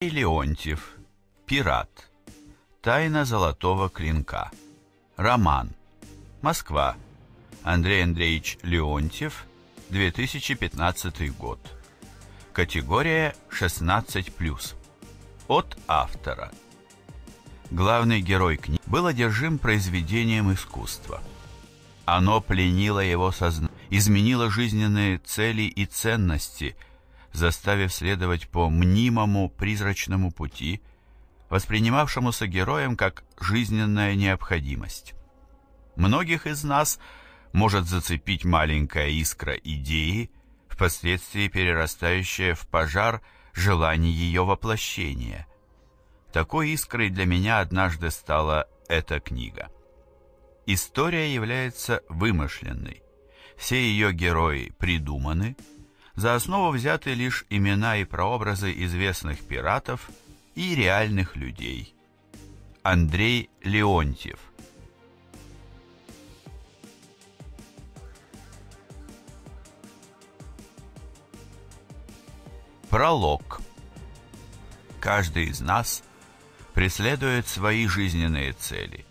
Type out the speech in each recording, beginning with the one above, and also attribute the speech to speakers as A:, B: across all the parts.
A: Сергей Леонтьев. Пират. Тайна золотого клинка. Роман. Москва. Андрей Андреевич Леонтьев. 2015 год. Категория 16+. От автора. Главный герой книги был одержим произведением искусства. Оно пленило его сознание, изменило жизненные цели и ценности – заставив следовать по мнимому призрачному пути, воспринимавшемуся героем как жизненная необходимость. Многих из нас может зацепить маленькая искра идеи, впоследствии перерастающая в пожар желание ее воплощения. Такой искрой для меня однажды стала эта книга. История является вымышленной. Все ее герои придуманы – за основу взяты лишь имена и прообразы известных пиратов и реальных людей. Андрей Леонтьев Пролог Каждый из нас преследует свои жизненные цели.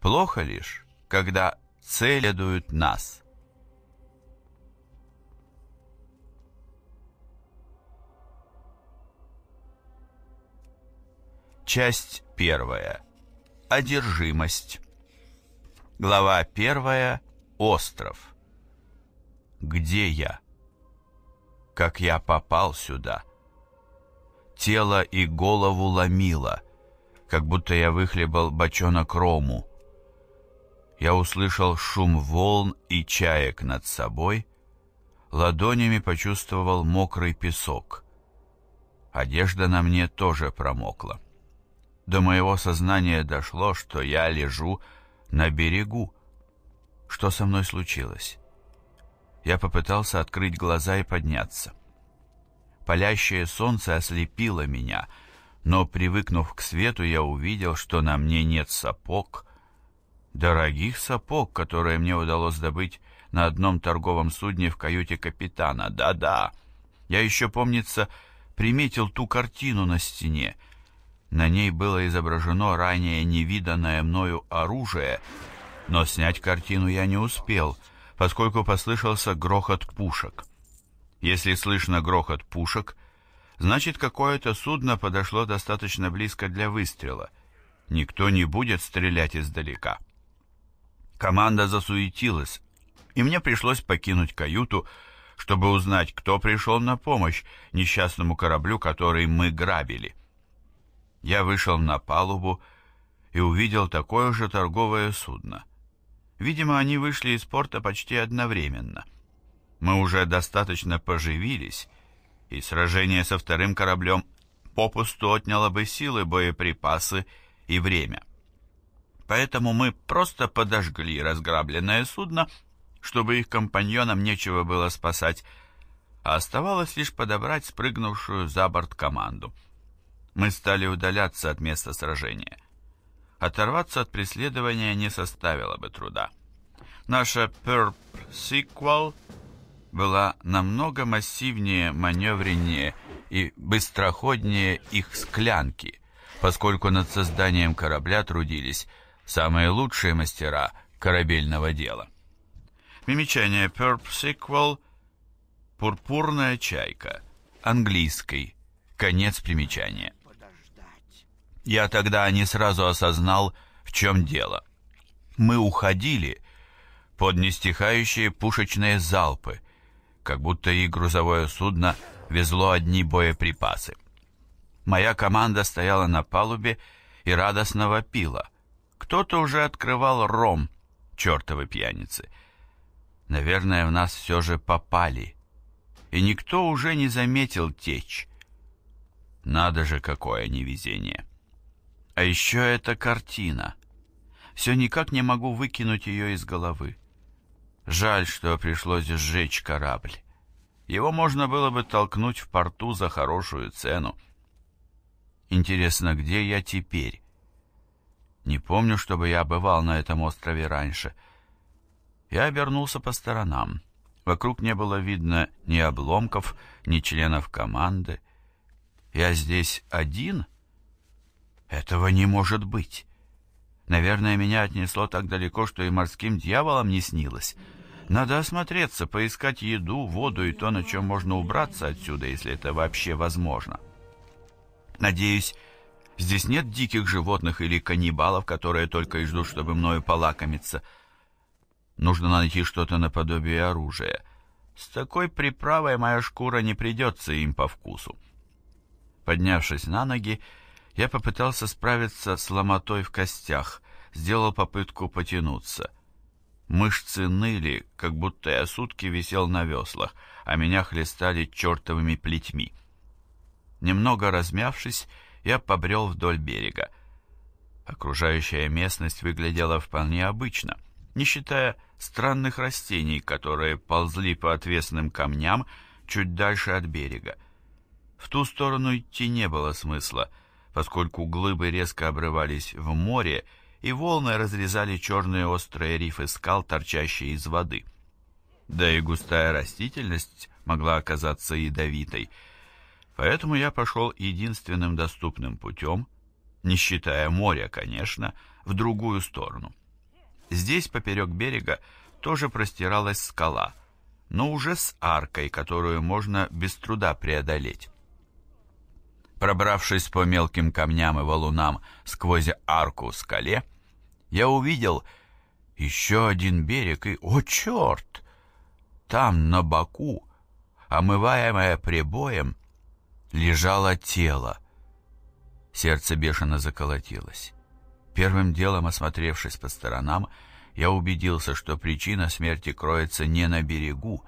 A: Плохо лишь, когда цели следует нас – Часть первая. Одержимость. Глава первая. Остров. Где я? Как я попал сюда? Тело и голову ломило, как будто я выхлебал бочонок рому. Я услышал шум волн и чаек над собой, ладонями почувствовал мокрый песок. Одежда на мне тоже промокла до моего сознания дошло, что я лежу на берегу. Что со мной случилось? Я попытался открыть глаза и подняться. Палящее солнце ослепило меня, но, привыкнув к свету, я увидел, что на мне нет сапог. Дорогих сапог, которые мне удалось добыть на одном торговом судне в каюте капитана. Да-да, я еще, помнится, приметил ту картину на стене — на ней было изображено ранее невиданное мною оружие, но снять картину я не успел, поскольку послышался грохот пушек. Если слышно грохот пушек, значит, какое-то судно подошло достаточно близко для выстрела. Никто не будет стрелять издалека. Команда засуетилась, и мне пришлось покинуть каюту, чтобы узнать, кто пришел на помощь несчастному кораблю, который мы грабили. Я вышел на палубу и увидел такое же торговое судно. Видимо, они вышли из порта почти одновременно. Мы уже достаточно поживились, и сражение со вторым кораблем попусту отняло бы силы, боеприпасы и время. Поэтому мы просто подожгли разграбленное судно, чтобы их компаньонам нечего было спасать, а оставалось лишь подобрать спрыгнувшую за борт команду — мы стали удаляться от места сражения. Оторваться от преследования не составило бы труда. Наша Purp Sequel была намного массивнее, маневреннее и быстроходнее их склянки, поскольку над созданием корабля трудились самые лучшие мастера корабельного дела. Примечание Purp Sequel «Пурпурная чайка», английский, конец примечания. Я тогда не сразу осознал, в чем дело. Мы уходили под нестихающие пушечные залпы, как будто и грузовое судно везло одни боеприпасы. Моя команда стояла на палубе и радостно вопила. Кто-то уже открывал ром, чертовы пьяницы. Наверное, в нас все же попали, и никто уже не заметил течь. Надо же, какое невезение!» А еще эта картина. Все никак не могу выкинуть ее из головы. Жаль, что пришлось сжечь корабль. Его можно было бы толкнуть в порту за хорошую цену. Интересно, где я теперь? Не помню, чтобы я бывал на этом острове раньше. Я обернулся по сторонам. Вокруг не было видно ни обломков, ни членов команды. Я здесь один — этого не может быть. Наверное, меня отнесло так далеко, что и морским дьяволам не снилось. Надо осмотреться, поискать еду, воду и то, на чем можно убраться отсюда, если это вообще возможно. Надеюсь, здесь нет диких животных или каннибалов, которые только и ждут, чтобы мною полакомиться. Нужно найти что-то наподобие оружия. С такой приправой моя шкура не придется им по вкусу. Поднявшись на ноги, я попытался справиться с ломотой в костях, сделал попытку потянуться. Мышцы ныли, как будто я сутки висел на веслах, а меня хлестали чертовыми плетьми. Немного размявшись, я побрел вдоль берега. Окружающая местность выглядела вполне обычно, не считая странных растений, которые ползли по отвесным камням чуть дальше от берега. В ту сторону идти не было смысла — поскольку глыбы резко обрывались в море, и волны разрезали черные острые рифы скал, торчащие из воды. Да и густая растительность могла оказаться ядовитой, поэтому я пошел единственным доступным путем, не считая моря, конечно, в другую сторону. Здесь, поперек берега, тоже простиралась скала, но уже с аркой, которую можно без труда преодолеть. Пробравшись по мелким камням и валунам сквозь арку в скале, я увидел еще один берег и, о черт, там, на боку, омываемое прибоем, лежало тело. Сердце бешено заколотилось. Первым делом, осмотревшись по сторонам, я убедился, что причина смерти кроется не на берегу,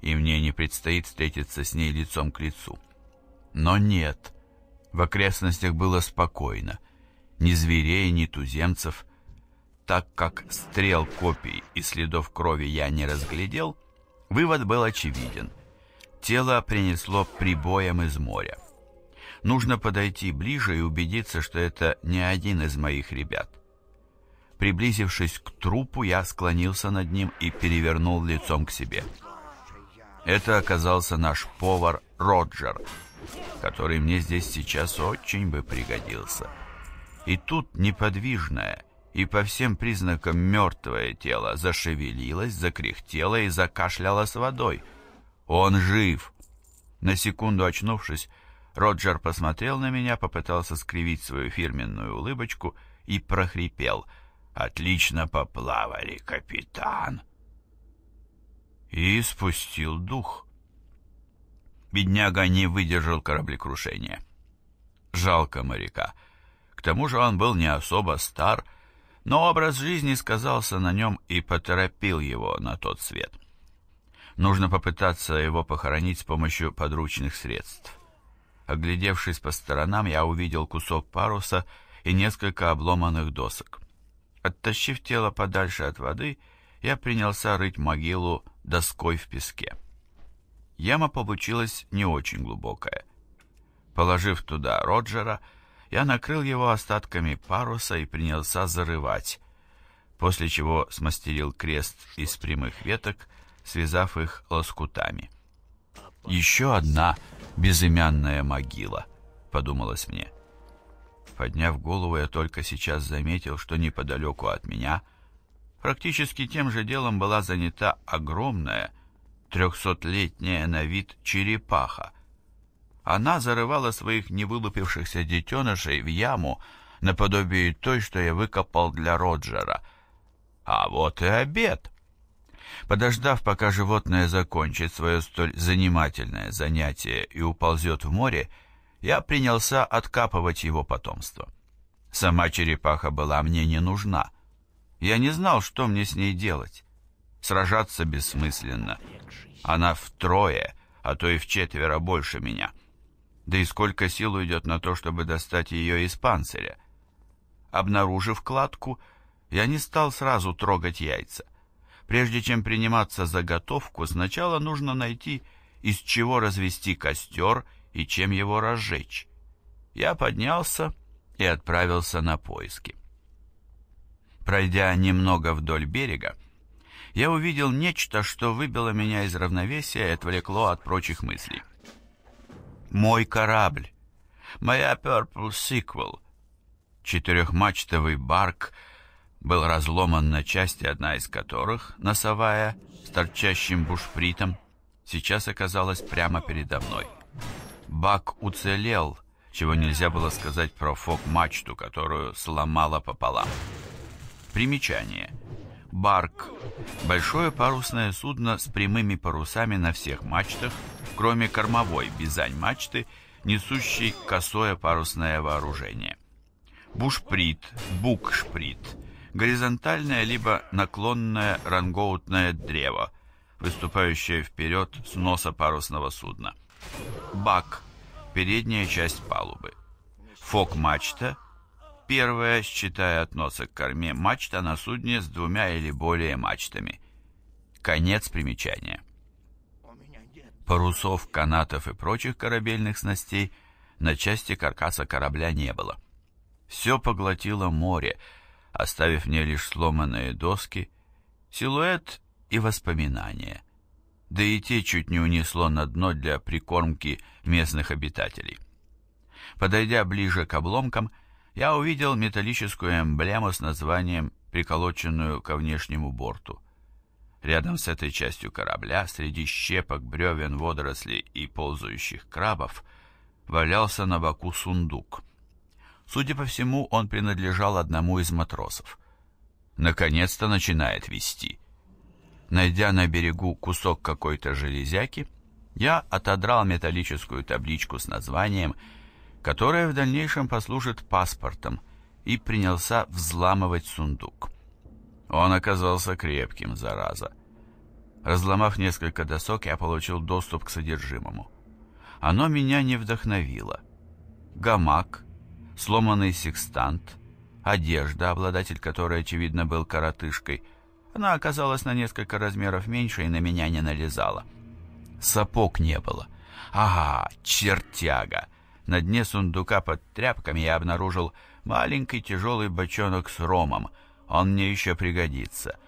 A: и мне не предстоит встретиться с ней лицом к лицу. Но нет, в окрестностях было спокойно. Ни зверей, ни туземцев. Так как стрел, копий и следов крови я не разглядел, вывод был очевиден. Тело принесло прибоем из моря. Нужно подойти ближе и убедиться, что это не один из моих ребят. Приблизившись к трупу, я склонился над ним и перевернул лицом к себе. Это оказался наш повар Роджер — который мне здесь сейчас очень бы пригодился. И тут неподвижное и по всем признакам мертвое тело зашевелилось, закряхтело и закашлялось водой. «Он жив!» На секунду очнувшись, Роджер посмотрел на меня, попытался скривить свою фирменную улыбочку и прохрипел. «Отлично поплавали, капитан!» И спустил дух. Бедняга не выдержал кораблекрушения. Жалко моряка. К тому же он был не особо стар, но образ жизни сказался на нем и поторопил его на тот свет. Нужно попытаться его похоронить с помощью подручных средств. Оглядевшись по сторонам, я увидел кусок паруса и несколько обломанных досок. Оттащив тело подальше от воды, я принялся рыть могилу доской в песке. Яма получилась не очень глубокая. Положив туда Роджера, я накрыл его остатками паруса и принялся зарывать, после чего смастерил крест из прямых веток, связав их лоскутами. «Еще одна безымянная могила», — подумалось мне. Подняв голову, я только сейчас заметил, что неподалеку от меня практически тем же делом была занята огромная, трехсотлетняя на вид черепаха. Она зарывала своих невылупившихся детенышей в яму, наподобие той, что я выкопал для Роджера. А вот и обед. Подождав, пока животное закончит свое столь занимательное занятие и уползет в море, я принялся откапывать его потомство. Сама черепаха была мне не нужна. Я не знал, что мне с ней делать. Сражаться бессмысленно. Она втрое, а то и в четверо больше меня. Да и сколько сил уйдет на то, чтобы достать ее из панциря? Обнаружив кладку, я не стал сразу трогать яйца. Прежде чем приниматься за готовку, сначала нужно найти, из чего развести костер и чем его разжечь. Я поднялся и отправился на поиски. Пройдя немного вдоль берега, я увидел нечто, что выбило меня из равновесия и отвлекло от прочих мыслей. Мой корабль. Моя Purple Sequel. Четырехмачтовый барк был разломан на части, одна из которых, носовая, с торчащим бушпритом, сейчас оказалась прямо передо мной. Бак уцелел, чего нельзя было сказать про фок-мачту, которую сломала пополам. Примечание. «Барк» – большое парусное судно с прямыми парусами на всех мачтах, кроме кормовой бизань-мачты, несущей косое парусное вооружение. Бушприт, букшприт – горизонтальное либо наклонное рангоутное древо, выступающее вперед с носа парусного судна. Бак – передняя часть палубы. Фок-мачта – Первая, считая от носа к корме, мачта на судне с двумя или более мачтами. Конец примечания. Парусов, канатов и прочих корабельных снастей на части каркаса корабля не было. Все поглотило море, оставив мне лишь сломанные доски, силуэт и воспоминания. Да и те чуть не унесло на дно для прикормки местных обитателей. Подойдя ближе к обломкам, я увидел металлическую эмблему с названием, приколоченную ко внешнему борту. Рядом с этой частью корабля, среди щепок, бревен, водорослей и ползающих крабов, валялся на боку сундук. Судя по всему, он принадлежал одному из матросов. Наконец-то начинает вести. Найдя на берегу кусок какой-то железяки, я отодрал металлическую табличку с названием «Связь» которое в дальнейшем послужит паспортом, и принялся взламывать сундук. Он оказался крепким, зараза. Разломав несколько досок, я получил доступ к содержимому. Оно меня не вдохновило. Гамак, сломанный секстант, одежда, обладатель которой, очевидно, был коротышкой. Она оказалась на несколько размеров меньше и на меня не налезала. Сапог не было. Ага, чертяга! На дне сундука под тряпками я обнаружил маленький тяжелый бочонок с ромом. Он мне еще пригодится.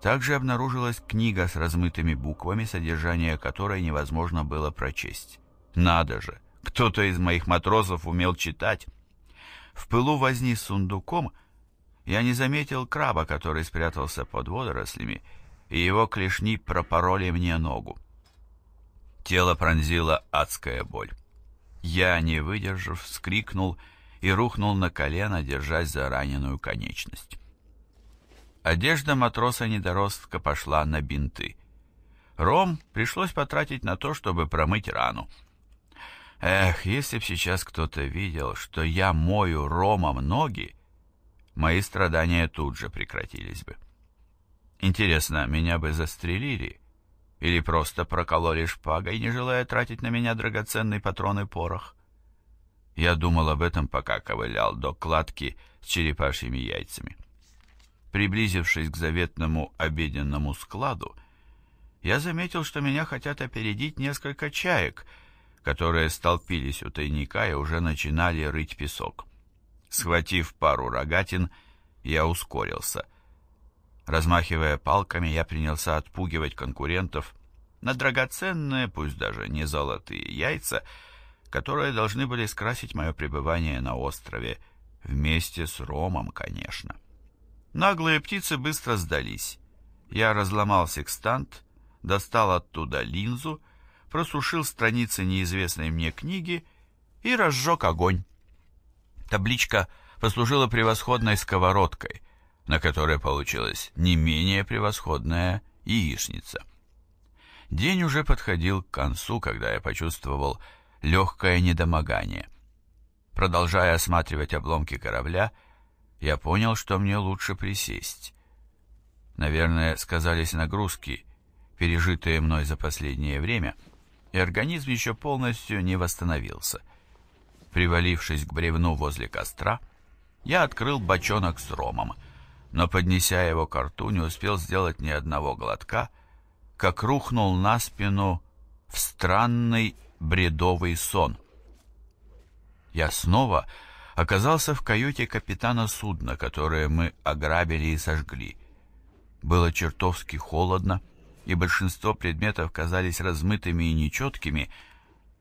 A: Также обнаружилась книга с размытыми буквами, содержание которой невозможно было прочесть. Надо же, кто-то из моих матросов умел читать. В пылу возни с сундуком я не заметил краба, который спрятался под водорослями, и его клешни пропороли мне ногу. Тело пронзила адская боль. Я, не выдержав, вскрикнул и рухнул на колено, держась за раненую конечность. Одежда матроса-недоростка пошла на бинты. Ром пришлось потратить на то, чтобы промыть рану. Эх, если б сейчас кто-то видел, что я мою Ромом ноги, мои страдания тут же прекратились бы. Интересно, меня бы застрелили или просто прокололи шпагой, не желая тратить на меня драгоценный патрон и порох. Я думал об этом, пока ковылял до кладки с черепашьими яйцами. Приблизившись к заветному обеденному складу, я заметил, что меня хотят опередить несколько чаек, которые столпились у тайника и уже начинали рыть песок. Схватив пару рогатин, я ускорился — Размахивая палками, я принялся отпугивать конкурентов на драгоценные, пусть даже не золотые яйца, которые должны были скрасить мое пребывание на острове, вместе с Ромом, конечно. Наглые птицы быстро сдались. Я разломал секстант, достал оттуда линзу, просушил страницы неизвестной мне книги и разжег огонь. Табличка послужила превосходной сковородкой, на которой получилась не менее превосходная яичница. День уже подходил к концу, когда я почувствовал легкое недомогание. Продолжая осматривать обломки корабля, я понял, что мне лучше присесть. Наверное, сказались нагрузки, пережитые мной за последнее время, и организм еще полностью не восстановился. Привалившись к бревну возле костра, я открыл бочонок с ромом — но, поднеся его к рту, не успел сделать ни одного глотка, как рухнул на спину в странный бредовый сон. Я снова оказался в каюте капитана судна, которое мы ограбили и сожгли. Было чертовски холодно, и большинство предметов казались размытыми и нечеткими,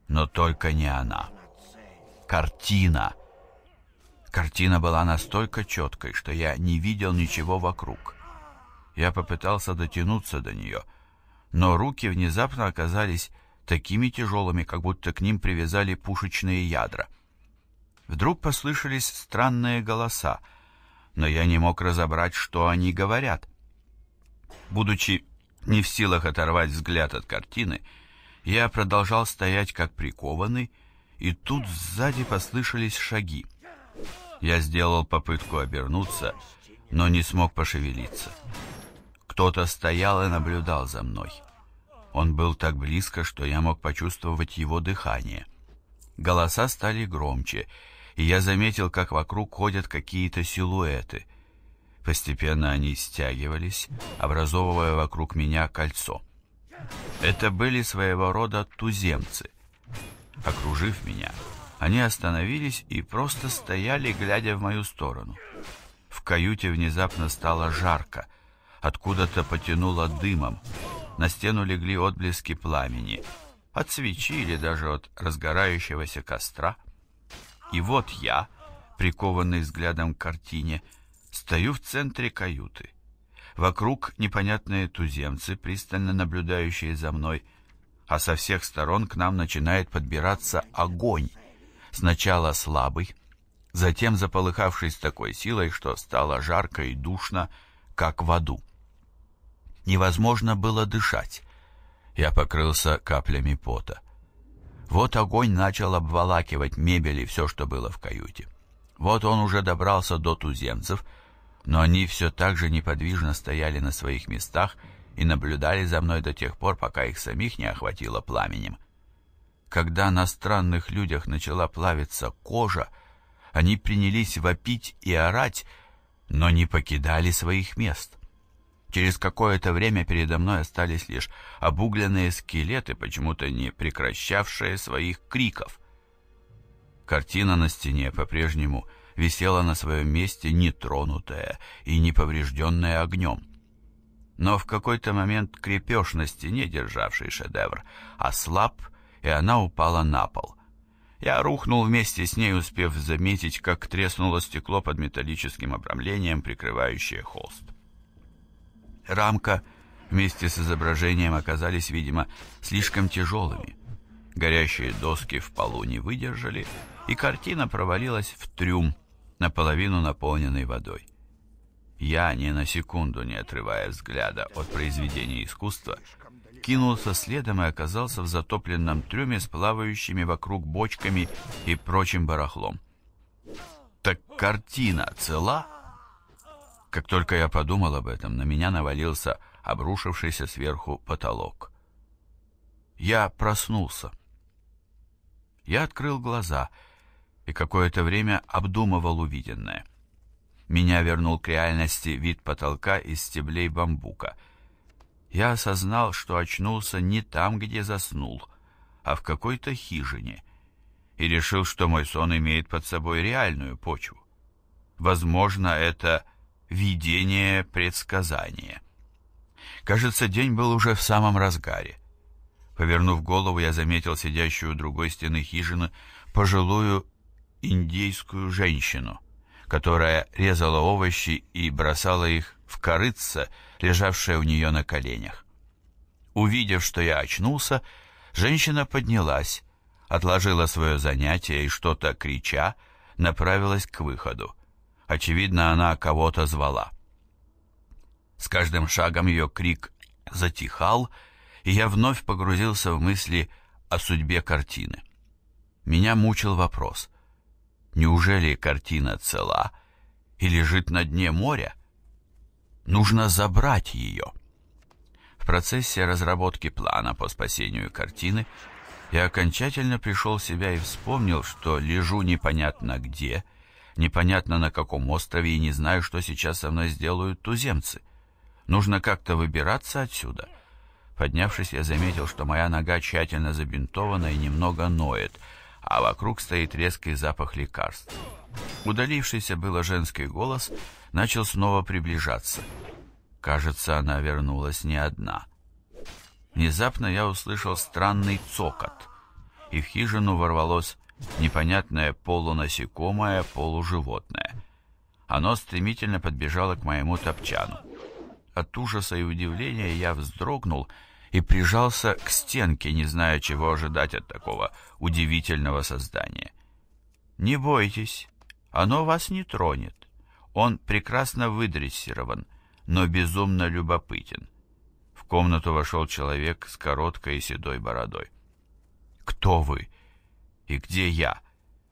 A: но только не она. Картина, Картина была настолько четкой, что я не видел ничего вокруг. Я попытался дотянуться до нее, но руки внезапно оказались такими тяжелыми, как будто к ним привязали пушечные ядра. Вдруг послышались странные голоса, но я не мог разобрать, что они говорят. Будучи не в силах оторвать взгляд от картины, я продолжал стоять как прикованный, и тут сзади послышались шаги. Я сделал попытку обернуться, но не смог пошевелиться. Кто-то стоял и наблюдал за мной. Он был так близко, что я мог почувствовать его дыхание. Голоса стали громче, и я заметил, как вокруг ходят какие-то силуэты. Постепенно они стягивались, образовывая вокруг меня кольцо. Это были своего рода туземцы. Окружив меня, они остановились и просто стояли, глядя в мою сторону. В каюте внезапно стало жарко. Откуда-то потянуло дымом. На стену легли отблески пламени. От свечи или даже от разгорающегося костра. И вот я, прикованный взглядом к картине, стою в центре каюты. Вокруг непонятные туземцы, пристально наблюдающие за мной, а со всех сторон к нам начинает подбираться огонь. Сначала слабый, затем заполыхавший с такой силой, что стало жарко и душно, как в аду. Невозможно было дышать. Я покрылся каплями пота. Вот огонь начал обволакивать мебель и все, что было в каюте. Вот он уже добрался до туземцев, но они все так же неподвижно стояли на своих местах и наблюдали за мной до тех пор, пока их самих не охватило пламенем. Когда на странных людях начала плавиться кожа, они принялись вопить и орать, но не покидали своих мест. Через какое-то время передо мной остались лишь обугленные скелеты, почему-то не прекращавшие своих криков. Картина на стене по-прежнему висела на своем месте, нетронутая и неповрежденная огнем. Но в какой-то момент крепеж на стене, державший шедевр, ослаб и она упала на пол. Я рухнул вместе с ней, успев заметить, как треснуло стекло под металлическим обрамлением, прикрывающее холст. Рамка вместе с изображением оказались, видимо, слишком тяжелыми. Горящие доски в полу не выдержали, и картина провалилась в трюм, наполовину наполненный водой. Я, ни на секунду не отрывая взгляда от произведения искусства, кинулся следом и оказался в затопленном трюме с плавающими вокруг бочками и прочим барахлом. «Так картина цела?» Как только я подумал об этом, на меня навалился обрушившийся сверху потолок. Я проснулся. Я открыл глаза и какое-то время обдумывал увиденное. Меня вернул к реальности вид потолка из стеблей бамбука — я осознал, что очнулся не там, где заснул, а в какой-то хижине, и решил, что мой сон имеет под собой реальную почву. Возможно, это видение предсказания. Кажется, день был уже в самом разгаре. Повернув голову, я заметил сидящую у другой стены хижины пожилую индейскую женщину, которая резала овощи и бросала их в корыца, лежавшая у нее на коленях. Увидев, что я очнулся, женщина поднялась, отложила свое занятие и, что-то крича, направилась к выходу. Очевидно, она кого-то звала. С каждым шагом ее крик затихал, и я вновь погрузился в мысли о судьбе картины. Меня мучил вопрос. Неужели картина цела и лежит на дне моря? Нужно забрать ее. В процессе разработки плана по спасению картины я окончательно пришел в себя и вспомнил, что лежу непонятно где, непонятно на каком острове и не знаю, что сейчас со мной сделают туземцы. Нужно как-то выбираться отсюда. Поднявшись, я заметил, что моя нога тщательно забинтована и немного ноет, а вокруг стоит резкий запах лекарств. Удалившийся было женский голос — начал снова приближаться. Кажется, она вернулась не одна. Внезапно я услышал странный цокот, и в хижину ворвалось непонятное полунасекомое, полуживотное. Оно стремительно подбежало к моему топчану. От ужаса и удивления я вздрогнул и прижался к стенке, не зная, чего ожидать от такого удивительного создания. «Не бойтесь, оно вас не тронет. Он прекрасно выдрессирован, но безумно любопытен. В комнату вошел человек с короткой седой бородой. «Кто вы? И где я?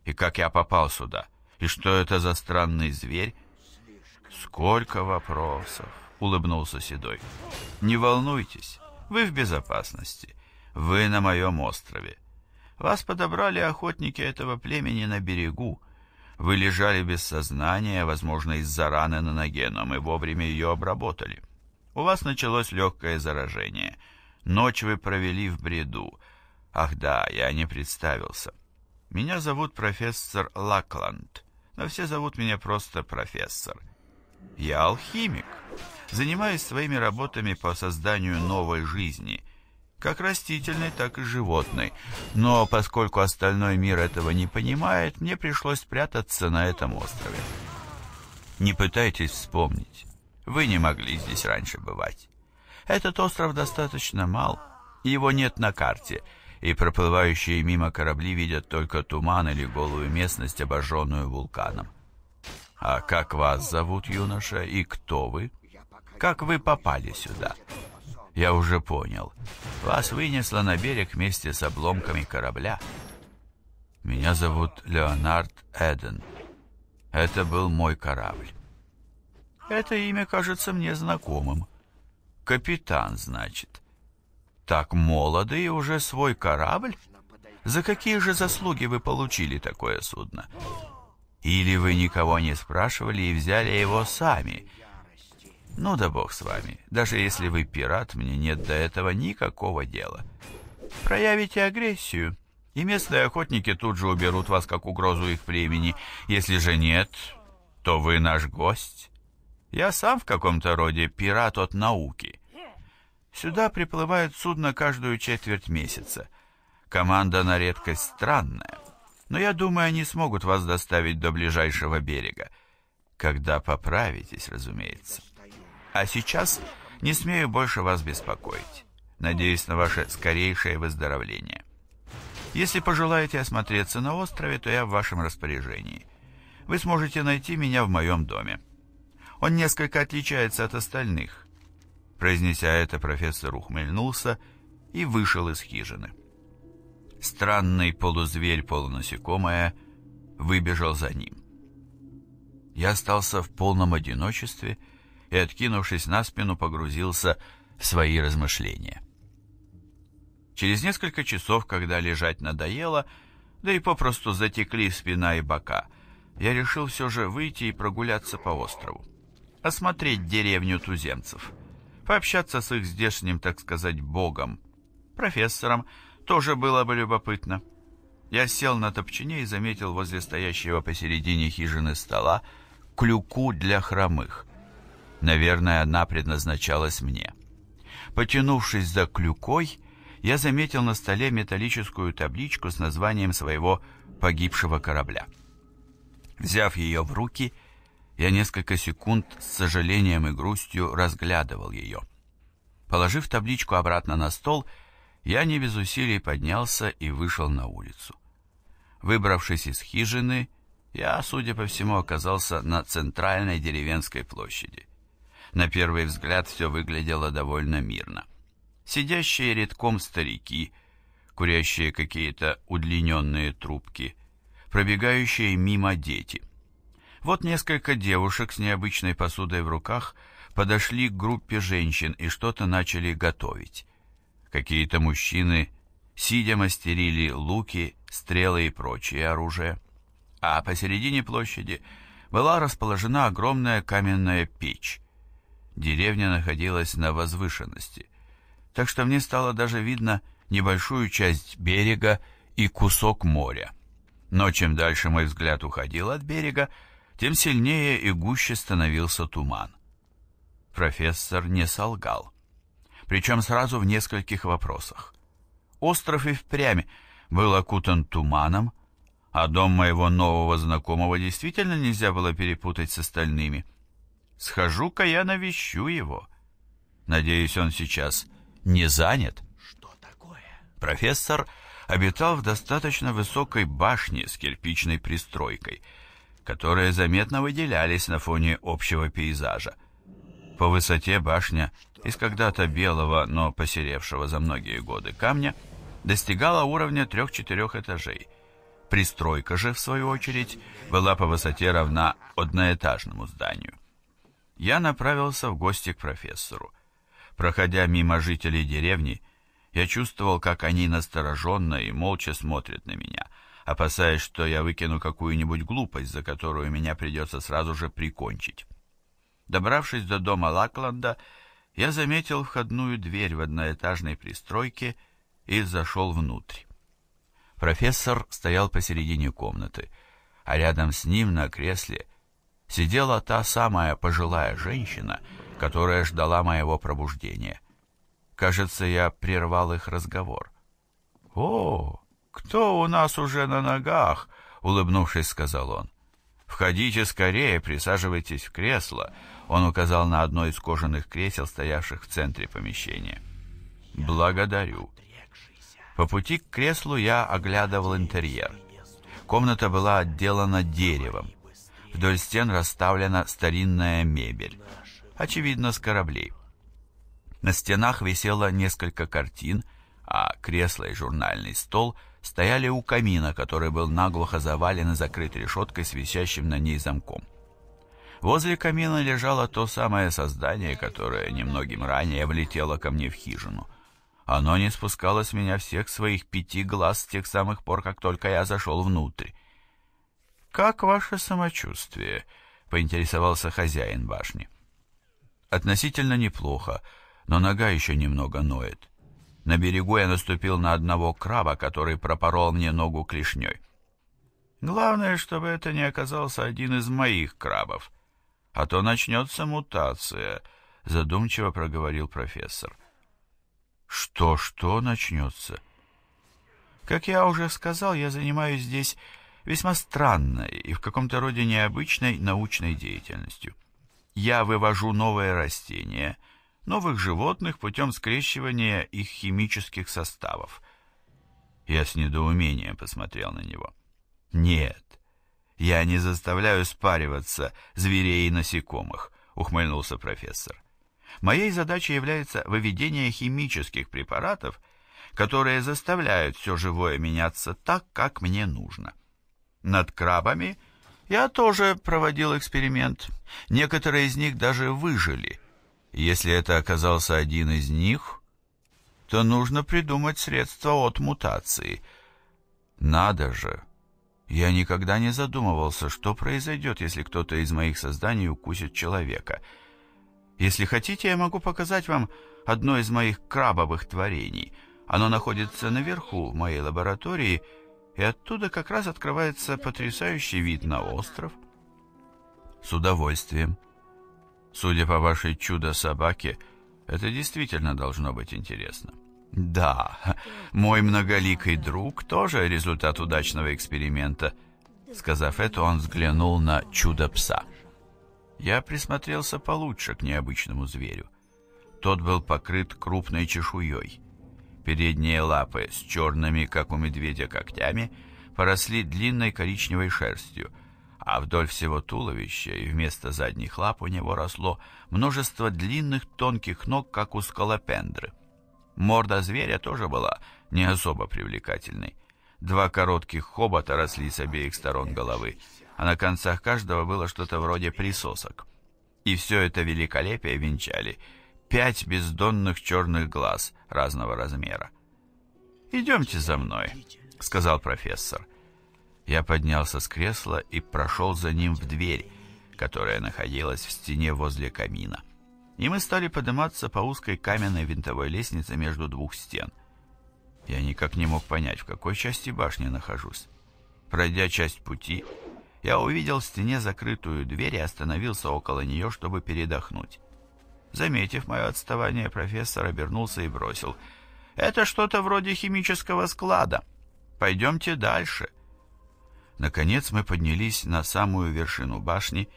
A: И как я попал сюда? И что это за странный зверь?» «Сколько вопросов!» — улыбнулся Седой. «Не волнуйтесь, вы в безопасности. Вы на моем острове. Вас подобрали охотники этого племени на берегу, вы лежали без сознания, возможно, из-за раны на ноге, но мы вовремя ее обработали. У вас началось легкое заражение. Ночь вы провели в бреду. Ах да, я не представился. Меня зовут профессор Лакланд, но все зовут меня просто профессор. Я алхимик. Занимаюсь своими работами по созданию новой жизни, как растительной, так и животной. Но поскольку остальной мир этого не понимает, мне пришлось прятаться на этом острове. Не пытайтесь вспомнить. Вы не могли здесь раньше бывать. Этот остров достаточно мал, его нет на карте, и проплывающие мимо корабли видят только туман или голую местность, обожженную вулканом. А как вас зовут, юноша, и кто вы? Как вы попали сюда?» Я уже понял. Вас вынесло на берег вместе с обломками корабля. Меня зовут Леонард Эден. Это был мой корабль. Это имя кажется мне знакомым. Капитан, значит. Так молоды и уже свой корабль? За какие же заслуги вы получили такое судно? Или вы никого не спрашивали и взяли его сами, ну да бог с вами. Даже если вы пират, мне нет до этого никакого дела. Проявите агрессию, и местные охотники тут же уберут вас как угрозу их племени. Если же нет, то вы наш гость. Я сам в каком-то роде пират от науки. Сюда приплывает судно каждую четверть месяца. Команда на редкость странная, но я думаю, они смогут вас доставить до ближайшего берега. Когда поправитесь, разумеется. А сейчас не смею больше вас беспокоить. Надеюсь на ваше скорейшее выздоровление. Если пожелаете осмотреться на острове, то я в вашем распоряжении. Вы сможете найти меня в моем доме. Он несколько отличается от остальных. Произнеся это, профессор ухмыльнулся и вышел из хижины. Странный полузверь-полунасекомое выбежал за ним. Я остался в полном одиночестве и и, откинувшись на спину, погрузился в свои размышления. Через несколько часов, когда лежать надоело, да и попросту затекли спина и бока, я решил все же выйти и прогуляться по острову, осмотреть деревню туземцев, пообщаться с их здешним, так сказать, богом, профессором, тоже было бы любопытно. Я сел на топчине и заметил возле стоящего посередине хижины стола клюку для хромых. Наверное, она предназначалась мне. Потянувшись за клюкой, я заметил на столе металлическую табличку с названием своего погибшего корабля. Взяв ее в руки, я несколько секунд с сожалением и грустью разглядывал ее. Положив табличку обратно на стол, я не без усилий поднялся и вышел на улицу. Выбравшись из хижины, я, судя по всему, оказался на центральной деревенской площади. На первый взгляд все выглядело довольно мирно. Сидящие редком старики, курящие какие-то удлиненные трубки, пробегающие мимо дети. Вот несколько девушек с необычной посудой в руках подошли к группе женщин и что-то начали готовить. Какие-то мужчины сидя мастерили луки, стрелы и прочее оружие. А посередине площади была расположена огромная каменная печь, Деревня находилась на возвышенности, так что мне стало даже видно небольшую часть берега и кусок моря. Но чем дальше мой взгляд уходил от берега, тем сильнее и гуще становился туман. Профессор не солгал. Причем сразу в нескольких вопросах. Остров и впрямь был окутан туманом, а дом моего нового знакомого действительно нельзя было перепутать с остальными — Схожу-ка я навещу его. Надеюсь, он сейчас не занят. Что такое? Профессор обитал в достаточно высокой башне с кирпичной пристройкой, которые заметно выделялись на фоне общего пейзажа. По высоте башня из когда-то белого, но посеревшего за многие годы камня достигала уровня трех-четырех этажей. Пристройка же, в свою очередь, была по высоте равна одноэтажному зданию я направился в гости к профессору. Проходя мимо жителей деревни, я чувствовал, как они настороженно и молча смотрят на меня, опасаясь, что я выкину какую-нибудь глупость, за которую меня придется сразу же прикончить. Добравшись до дома Лакланда, я заметил входную дверь в одноэтажной пристройке и зашел внутрь. Профессор стоял посередине комнаты, а рядом с ним на кресле сидела та самая пожилая женщина, которая ждала моего пробуждения. Кажется, я прервал их разговор. «О, кто у нас уже на ногах?» — улыбнувшись, сказал он. «Входите скорее, присаживайтесь в кресло», — он указал на одно из кожаных кресел, стоявших в центре помещения. «Благодарю». По пути к креслу я оглядывал интерьер. Комната была отделана деревом. Вдоль стен расставлена старинная мебель, очевидно, с кораблей. На стенах висело несколько картин, а кресло и журнальный стол стояли у камина, который был наглухо завален и закрыт решеткой с висящим на ней замком. Возле камина лежало то самое создание, которое немногим ранее влетело ко мне в хижину. Оно не спускало с меня всех своих пяти глаз с тех самых пор, как только я зашел внутрь. «Как ваше самочувствие?» — поинтересовался хозяин башни. «Относительно неплохо, но нога еще немного ноет. На берегу я наступил на одного краба, который пропорол мне ногу клешней. Главное, чтобы это не оказался один из моих крабов, а то начнется мутация», — задумчиво проговорил профессор. «Что-что начнется?» «Как я уже сказал, я занимаюсь здесь весьма странной и в каком-то роде необычной научной деятельностью. Я вывожу новые растения, новых животных путем скрещивания их химических составов. Я с недоумением посмотрел на него. «Нет, я не заставляю спариваться зверей и насекомых», — ухмыльнулся профессор. «Моей задачей является выведение химических препаратов, которые заставляют все живое меняться так, как мне нужно. Над крабами я тоже проводил эксперимент. Некоторые из них даже выжили. Если это оказался один из них, то нужно придумать средства от мутации. Надо же! Я никогда не задумывался, что произойдет, если кто-то из моих созданий укусит человека. Если хотите, я могу показать вам одно из моих крабовых творений. Оно находится наверху в моей лаборатории — и оттуда как раз открывается потрясающий вид на остров. С удовольствием. Судя по вашей чудо-собаке, это действительно должно быть интересно. Да, мой многоликий друг тоже результат удачного эксперимента. Сказав это, он взглянул на чудо-пса. Я присмотрелся получше к необычному зверю. Тот был покрыт крупной чешуей. Передние лапы с черными, как у медведя, когтями поросли длинной коричневой шерстью, а вдоль всего туловища и вместо задних лап у него росло множество длинных тонких ног, как у скалопендры. Морда зверя тоже была не особо привлекательной. Два коротких хобота росли с обеих сторон головы, а на концах каждого было что-то вроде присосок. И все это великолепие венчали – пять бездонных черных глаз разного размера. «Идемте за мной», — сказал профессор. Я поднялся с кресла и прошел за ним в дверь, которая находилась в стене возле камина. И мы стали подниматься по узкой каменной винтовой лестнице между двух стен. Я никак не мог понять, в какой части башни нахожусь. Пройдя часть пути, я увидел в стене закрытую дверь и остановился около нее, чтобы передохнуть. Заметив мое отставание, профессор обернулся и бросил. «Это что-то вроде химического склада. Пойдемте дальше». Наконец мы поднялись на самую вершину башни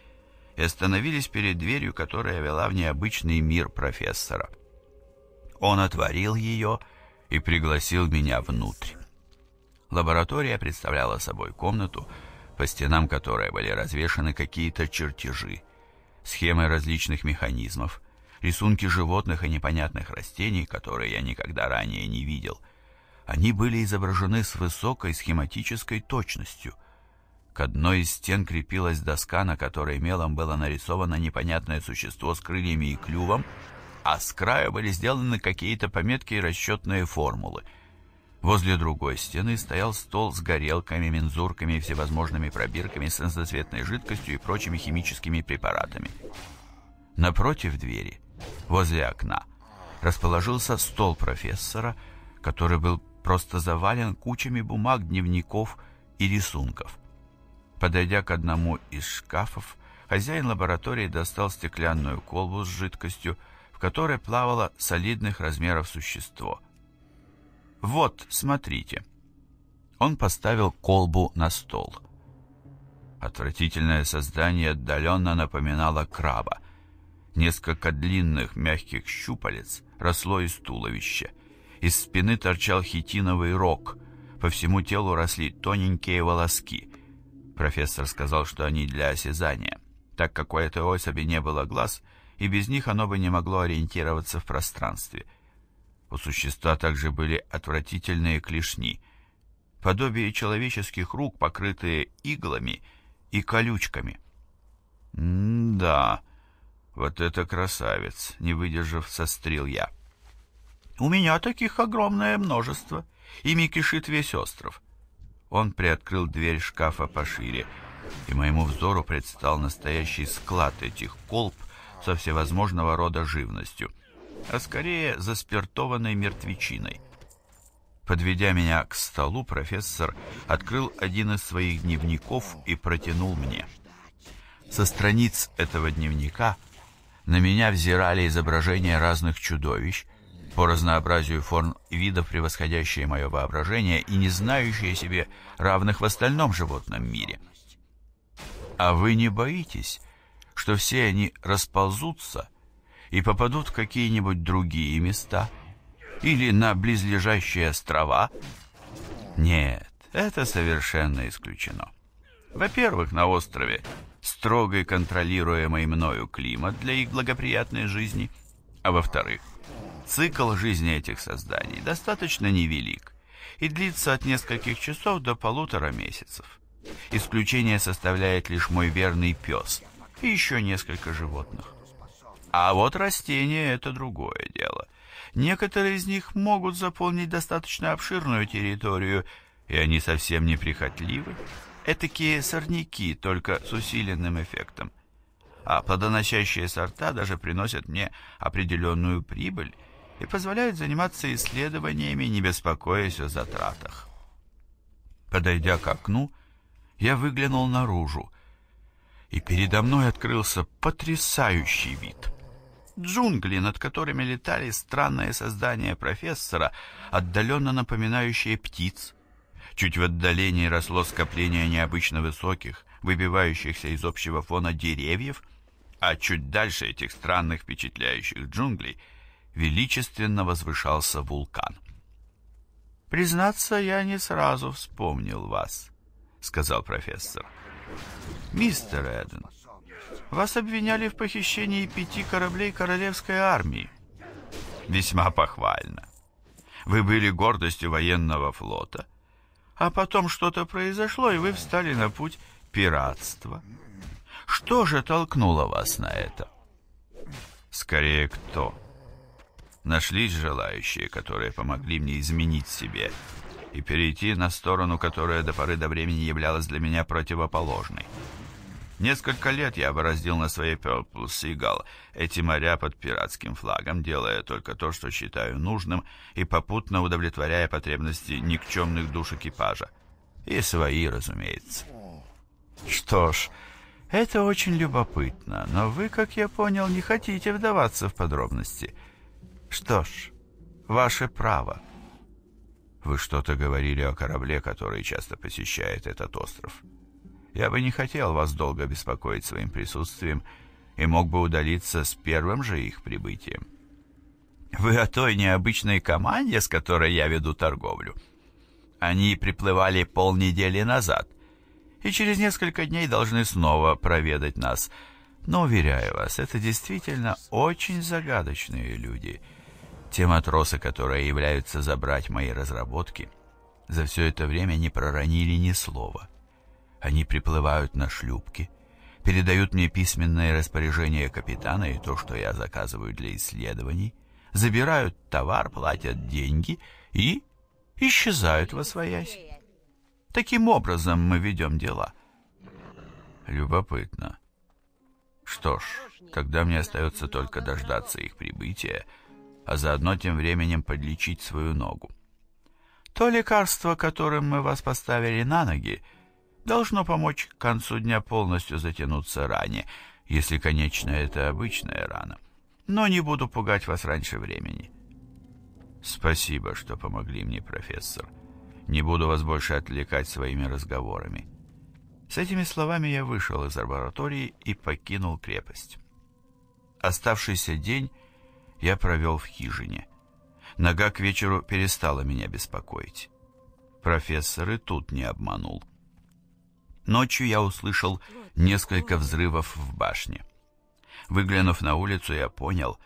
A: и остановились перед дверью, которая вела в необычный мир профессора. Он отворил ее и пригласил меня внутрь. Лаборатория представляла собой комнату, по стенам которой были развешаны какие-то чертежи, схемы различных механизмов, рисунки животных и непонятных растений, которые я никогда ранее не видел. Они были изображены с высокой схематической точностью. К одной из стен крепилась доска, на которой мелом было нарисовано непонятное существо с крыльями и клювом, а с края были сделаны какие-то пометки и расчетные формулы. Возле другой стены стоял стол с горелками, мензурками, всевозможными пробирками с разноцветной жидкостью и прочими химическими препаратами. Напротив двери Возле окна расположился стол профессора, который был просто завален кучами бумаг, дневников и рисунков. Подойдя к одному из шкафов, хозяин лаборатории достал стеклянную колбу с жидкостью, в которой плавало солидных размеров существо. «Вот, смотрите!» Он поставил колбу на стол. Отвратительное создание отдаленно напоминало краба. Несколько длинных мягких щупалец росло из туловища. Из спины торчал хитиновый рог. По всему телу росли тоненькие волоски. Профессор сказал, что они для осязания, так как у этой особи не было глаз, и без них оно бы не могло ориентироваться в пространстве. У существа также были отвратительные клешни, подобие человеческих рук, покрытые иглами и колючками. «М-да», «Вот это красавец!» — не выдержав, сострил я. «У меня таких огромное множество. Ими кишит весь остров». Он приоткрыл дверь шкафа пошире, и моему взору предстал настоящий склад этих колб со всевозможного рода живностью, а скорее заспиртованной мертвечиной. Подведя меня к столу, профессор открыл один из своих дневников и протянул мне. Со страниц этого дневника – на меня взирали изображения разных чудовищ, по разнообразию форм видов превосходящие мое воображение и не знающие себе равных в остальном животном мире. А вы не боитесь, что все они расползутся и попадут в какие-нибудь другие места или на близлежащие острова? Нет, это совершенно исключено. Во-первых, на острове строгий контролируемый мною климат для их благоприятной жизни, а во-вторых, цикл жизни этих созданий достаточно невелик и длится от нескольких часов до полутора месяцев. Исключение составляет лишь мой верный пес и еще несколько животных. А вот растения – это другое дело. Некоторые из них могут заполнить достаточно обширную территорию, и они совсем неприхотливы. прихотливы этакие сорняки, только с усиленным эффектом. А плодоносящие сорта даже приносят мне определенную прибыль и позволяют заниматься исследованиями, не беспокоясь о затратах. Подойдя к окну, я выглянул наружу, и передо мной открылся потрясающий вид. Джунгли, над которыми летали странные создания профессора, отдаленно напоминающие птиц, Чуть в отдалении росло скопление необычно высоких, выбивающихся из общего фона деревьев, а чуть дальше этих странных впечатляющих джунглей величественно возвышался вулкан. «Признаться, я не сразу вспомнил вас», — сказал профессор. «Мистер Эден, вас обвиняли в похищении пяти кораблей королевской армии». «Весьма похвально. Вы были гордостью военного флота» а потом что-то произошло, и вы встали на путь пиратства. Что же толкнуло вас на это? Скорее, кто? Нашлись желающие, которые помогли мне изменить себе и перейти на сторону, которая до поры до времени являлась для меня противоположной. Несколько лет я бороздил на своей Purple Seagull эти моря под пиратским флагом, делая только то, что считаю нужным, и попутно удовлетворяя потребности никчемных душ экипажа. И свои, разумеется. Что ж, это очень любопытно, но вы, как я понял, не хотите вдаваться в подробности. Что ж, ваше право. Вы что-то говорили о корабле, который часто посещает этот остров. — я бы не хотел вас долго беспокоить своим присутствием и мог бы удалиться с первым же их прибытием. Вы о той необычной команде, с которой я веду торговлю. Они приплывали полнедели назад и через несколько дней должны снова проведать нас. Но, уверяю вас, это действительно очень загадочные люди. Те матросы, которые являются забрать мои разработки, за все это время не проронили ни слова. Они приплывают на шлюпке, передают мне письменное распоряжение капитана и то, что я заказываю для исследований, забирают товар, платят деньги и исчезают во своясь. Таким образом мы ведем дела. Любопытно. Что ж, тогда мне остается только дождаться их прибытия, а заодно тем временем подлечить свою ногу. То лекарство, которым мы вас поставили на ноги, — должно помочь к концу дня полностью затянуться ране, если, конечно, это обычная рана. Но не буду пугать вас раньше времени. Спасибо, что помогли мне, профессор. Не буду вас больше отвлекать своими разговорами. С этими словами я вышел из лаборатории и покинул крепость. Оставшийся день я провел в хижине. Нога к вечеру перестала меня беспокоить. Профессор и тут не обманул. Ночью я услышал несколько взрывов в башне. Выглянув на улицу, я понял,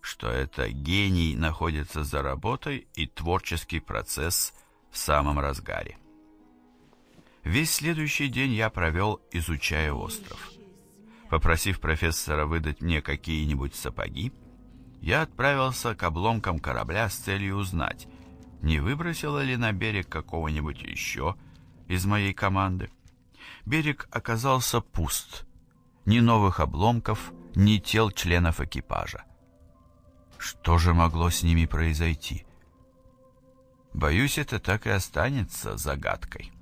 A: что это гений находится за работой и творческий процесс в самом разгаре. Весь следующий день я провел, изучая остров. Попросив профессора выдать мне какие-нибудь сапоги, я отправился к обломкам корабля с целью узнать, не выбросило ли на берег какого-нибудь еще из моей команды берег оказался пуст. Ни новых обломков, ни тел членов экипажа. Что же могло с ними произойти? Боюсь, это так и останется загадкой.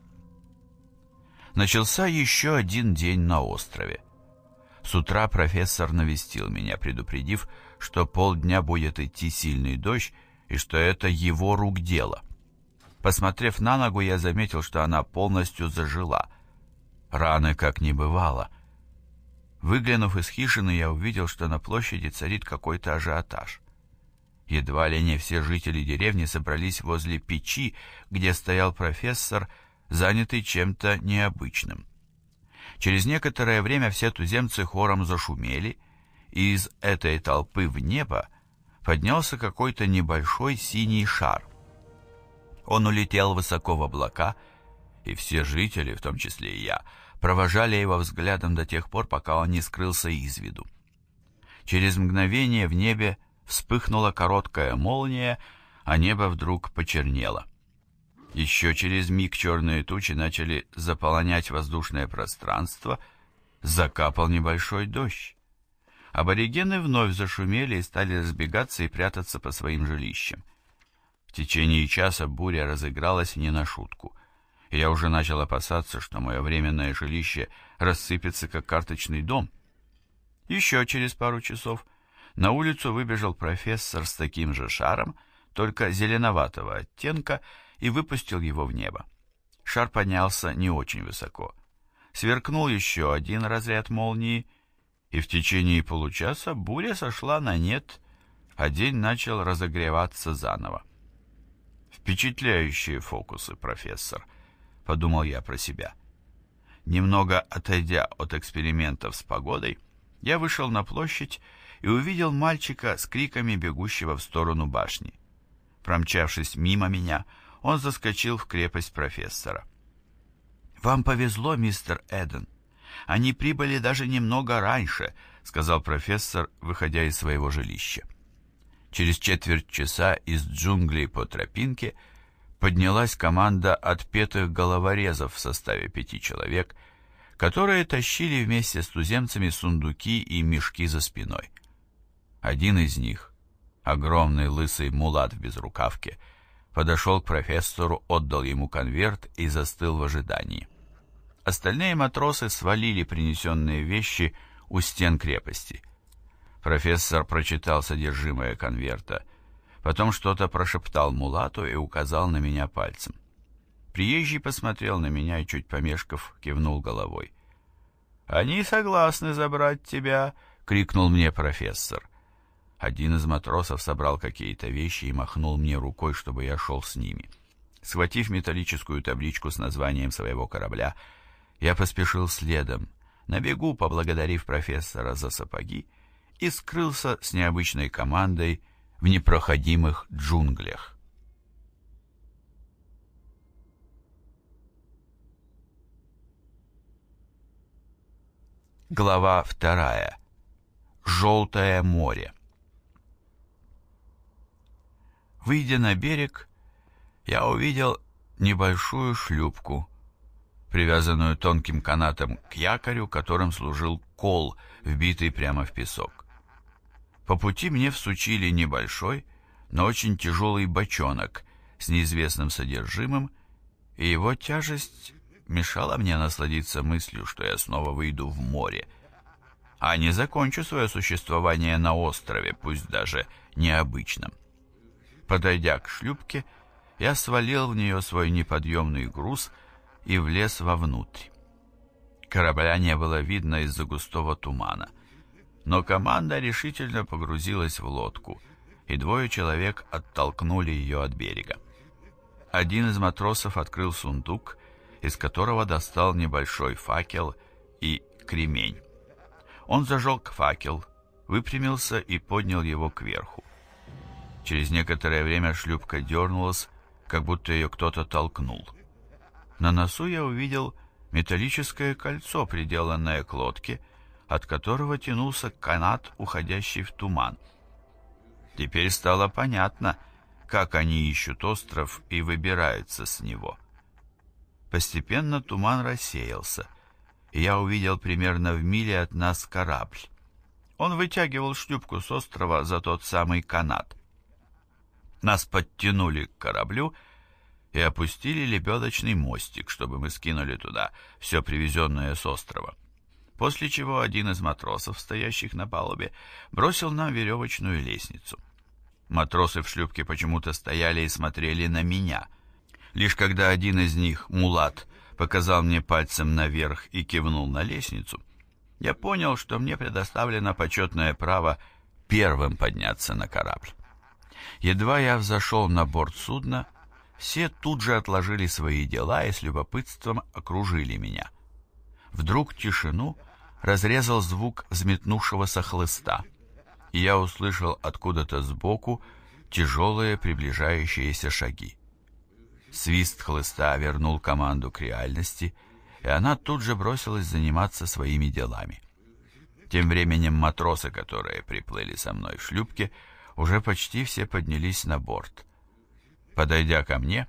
A: Начался еще один день на острове. С утра профессор навестил меня, предупредив, что полдня будет идти сильный дождь и что это его рук дело. Посмотрев на ногу, я заметил, что она полностью зажила – раны как не бывало. Выглянув из хижины, я увидел, что на площади царит какой-то ажиотаж. Едва ли не все жители деревни собрались возле печи, где стоял профессор, занятый чем-то необычным. Через некоторое время все туземцы хором зашумели, и из этой толпы в небо поднялся какой-то небольшой синий шар. Он улетел высоко в облака, и все жители, в том числе и я, провожали его взглядом до тех пор, пока он не скрылся из виду. Через мгновение в небе вспыхнула короткая молния, а небо вдруг почернело. Еще через миг черные тучи начали заполонять воздушное пространство, закапал небольшой дождь. Аборигены вновь зашумели и стали разбегаться и прятаться по своим жилищам. В течение часа буря разыгралась не на шутку — я уже начал опасаться, что мое временное жилище рассыпется, как карточный дом. Еще через пару часов на улицу выбежал профессор с таким же шаром, только зеленоватого оттенка, и выпустил его в небо. Шар поднялся не очень высоко. Сверкнул еще один разряд молнии, и в течение получаса буря сошла на нет, а день начал разогреваться заново. Впечатляющие фокусы, профессор —— подумал я про себя. Немного отойдя от экспериментов с погодой, я вышел на площадь и увидел мальчика с криками бегущего в сторону башни. Промчавшись мимо меня, он заскочил в крепость профессора. «Вам повезло, мистер Эден. Они прибыли даже немного раньше», — сказал профессор, выходя из своего жилища. Через четверть часа из джунглей по тропинке — поднялась команда отпетых головорезов в составе пяти человек, которые тащили вместе с туземцами сундуки и мешки за спиной. Один из них, огромный лысый мулат в безрукавке, подошел к профессору, отдал ему конверт и застыл в ожидании. Остальные матросы свалили принесенные вещи у стен крепости. Профессор прочитал содержимое конверта — Потом что-то прошептал Мулату и указал на меня пальцем. Приезжий посмотрел на меня и, чуть помешков, кивнул головой. «Они согласны забрать тебя!» — крикнул мне профессор. Один из матросов собрал какие-то вещи и махнул мне рукой, чтобы я шел с ними. Схватив металлическую табличку с названием своего корабля, я поспешил следом, на бегу поблагодарив профессора за сапоги, и скрылся с необычной командой — в непроходимых джунглях. Глава вторая. Желтое море. Выйдя на берег, я увидел небольшую шлюпку, привязанную тонким канатом к якорю, которым служил кол, вбитый прямо в песок. По пути мне всучили небольшой, но очень тяжелый бочонок с неизвестным содержимым, и его тяжесть мешала мне насладиться мыслью, что я снова выйду в море, а не закончу свое существование на острове, пусть даже необычном. Подойдя к шлюпке, я свалил в нее свой неподъемный груз и влез вовнутрь. Корабля не было видно из-за густого тумана — но команда решительно погрузилась в лодку, и двое человек оттолкнули ее от берега. Один из матросов открыл сундук, из которого достал небольшой факел и кремень. Он зажег факел, выпрямился и поднял его кверху. Через некоторое время шлюпка дернулась, как будто ее кто-то толкнул. На носу я увидел металлическое кольцо, приделанное к лодке — от которого тянулся канат, уходящий в туман. Теперь стало понятно, как они ищут остров и выбираются с него. Постепенно туман рассеялся, и я увидел примерно в миле от нас корабль. Он вытягивал шлюпку с острова за тот самый канат. Нас подтянули к кораблю и опустили лебедочный мостик, чтобы мы скинули туда все привезенное с острова после чего один из матросов, стоящих на палубе, бросил нам веревочную лестницу. Матросы в шлюпке почему-то стояли и смотрели на меня. Лишь когда один из них, Мулат, показал мне пальцем наверх и кивнул на лестницу, я понял, что мне предоставлено почетное право первым подняться на корабль. Едва я взошел на борт судна, все тут же отложили свои дела и с любопытством окружили меня. Вдруг тишину разрезал звук взметнувшегося хлыста, и я услышал откуда-то сбоку тяжелые приближающиеся шаги. Свист хлыста вернул команду к реальности, и она тут же бросилась заниматься своими делами. Тем временем матросы, которые приплыли со мной в шлюпке, уже почти все поднялись на борт. Подойдя ко мне,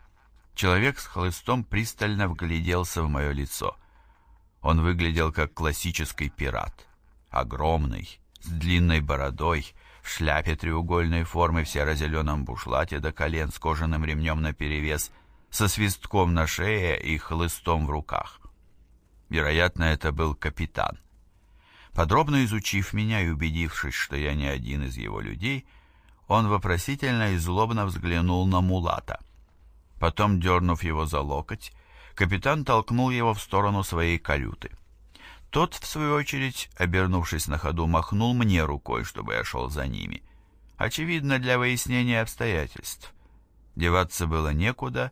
A: человек с хлыстом пристально вгляделся в мое лицо — он выглядел как классический пират. Огромный, с длинной бородой, в шляпе треугольной формы, в серо-зеленом бушлате до колен, с кожаным ремнем наперевес, со свистком на шее и хлыстом в руках. Вероятно, это был капитан. Подробно изучив меня и убедившись, что я не один из его людей, он вопросительно и злобно взглянул на Мулата. Потом, дернув его за локоть, капитан толкнул его в сторону своей каюты. Тот, в свою очередь, обернувшись на ходу, махнул мне рукой, чтобы я шел за ними. Очевидно, для выяснения обстоятельств. Деваться было некуда,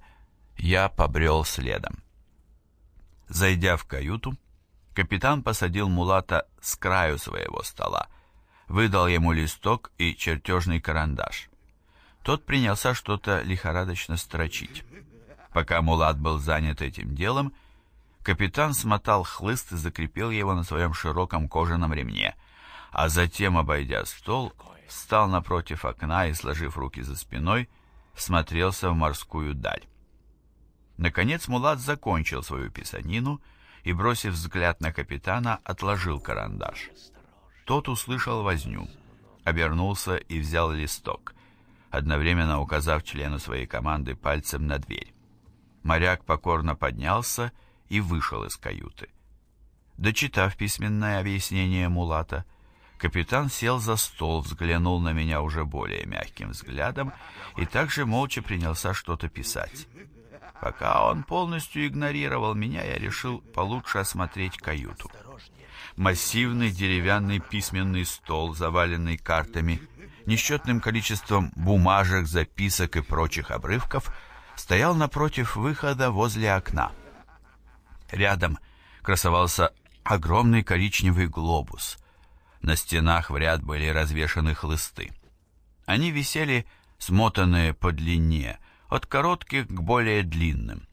A: я побрел следом. Зайдя в каюту, капитан посадил Мулата с краю своего стола, выдал ему листок и чертежный карандаш. Тот принялся что-то лихорадочно строчить. Пока Мулат был занят этим делом, капитан смотал хлыст и закрепил его на своем широком кожаном ремне, а затем, обойдя стол, встал напротив окна и, сложив руки за спиной, смотрелся в морскую даль. Наконец Мулат закончил свою писанину и, бросив взгляд на капитана, отложил карандаш. Тот услышал возню, обернулся и взял листок, одновременно указав члену своей команды пальцем на дверь. Моряк покорно поднялся и вышел из каюты. Дочитав письменное объяснение Мулата, капитан сел за стол, взглянул на меня уже более мягким взглядом и также молча принялся что-то писать. Пока он полностью игнорировал меня, я решил получше осмотреть каюту. Массивный деревянный письменный стол, заваленный картами, несчетным количеством бумажек, записок и прочих обрывков – стоял напротив выхода возле окна. Рядом красовался огромный коричневый глобус. На стенах в ряд были развешаны хлысты. Они висели смотанные по длине, от коротких к более длинным.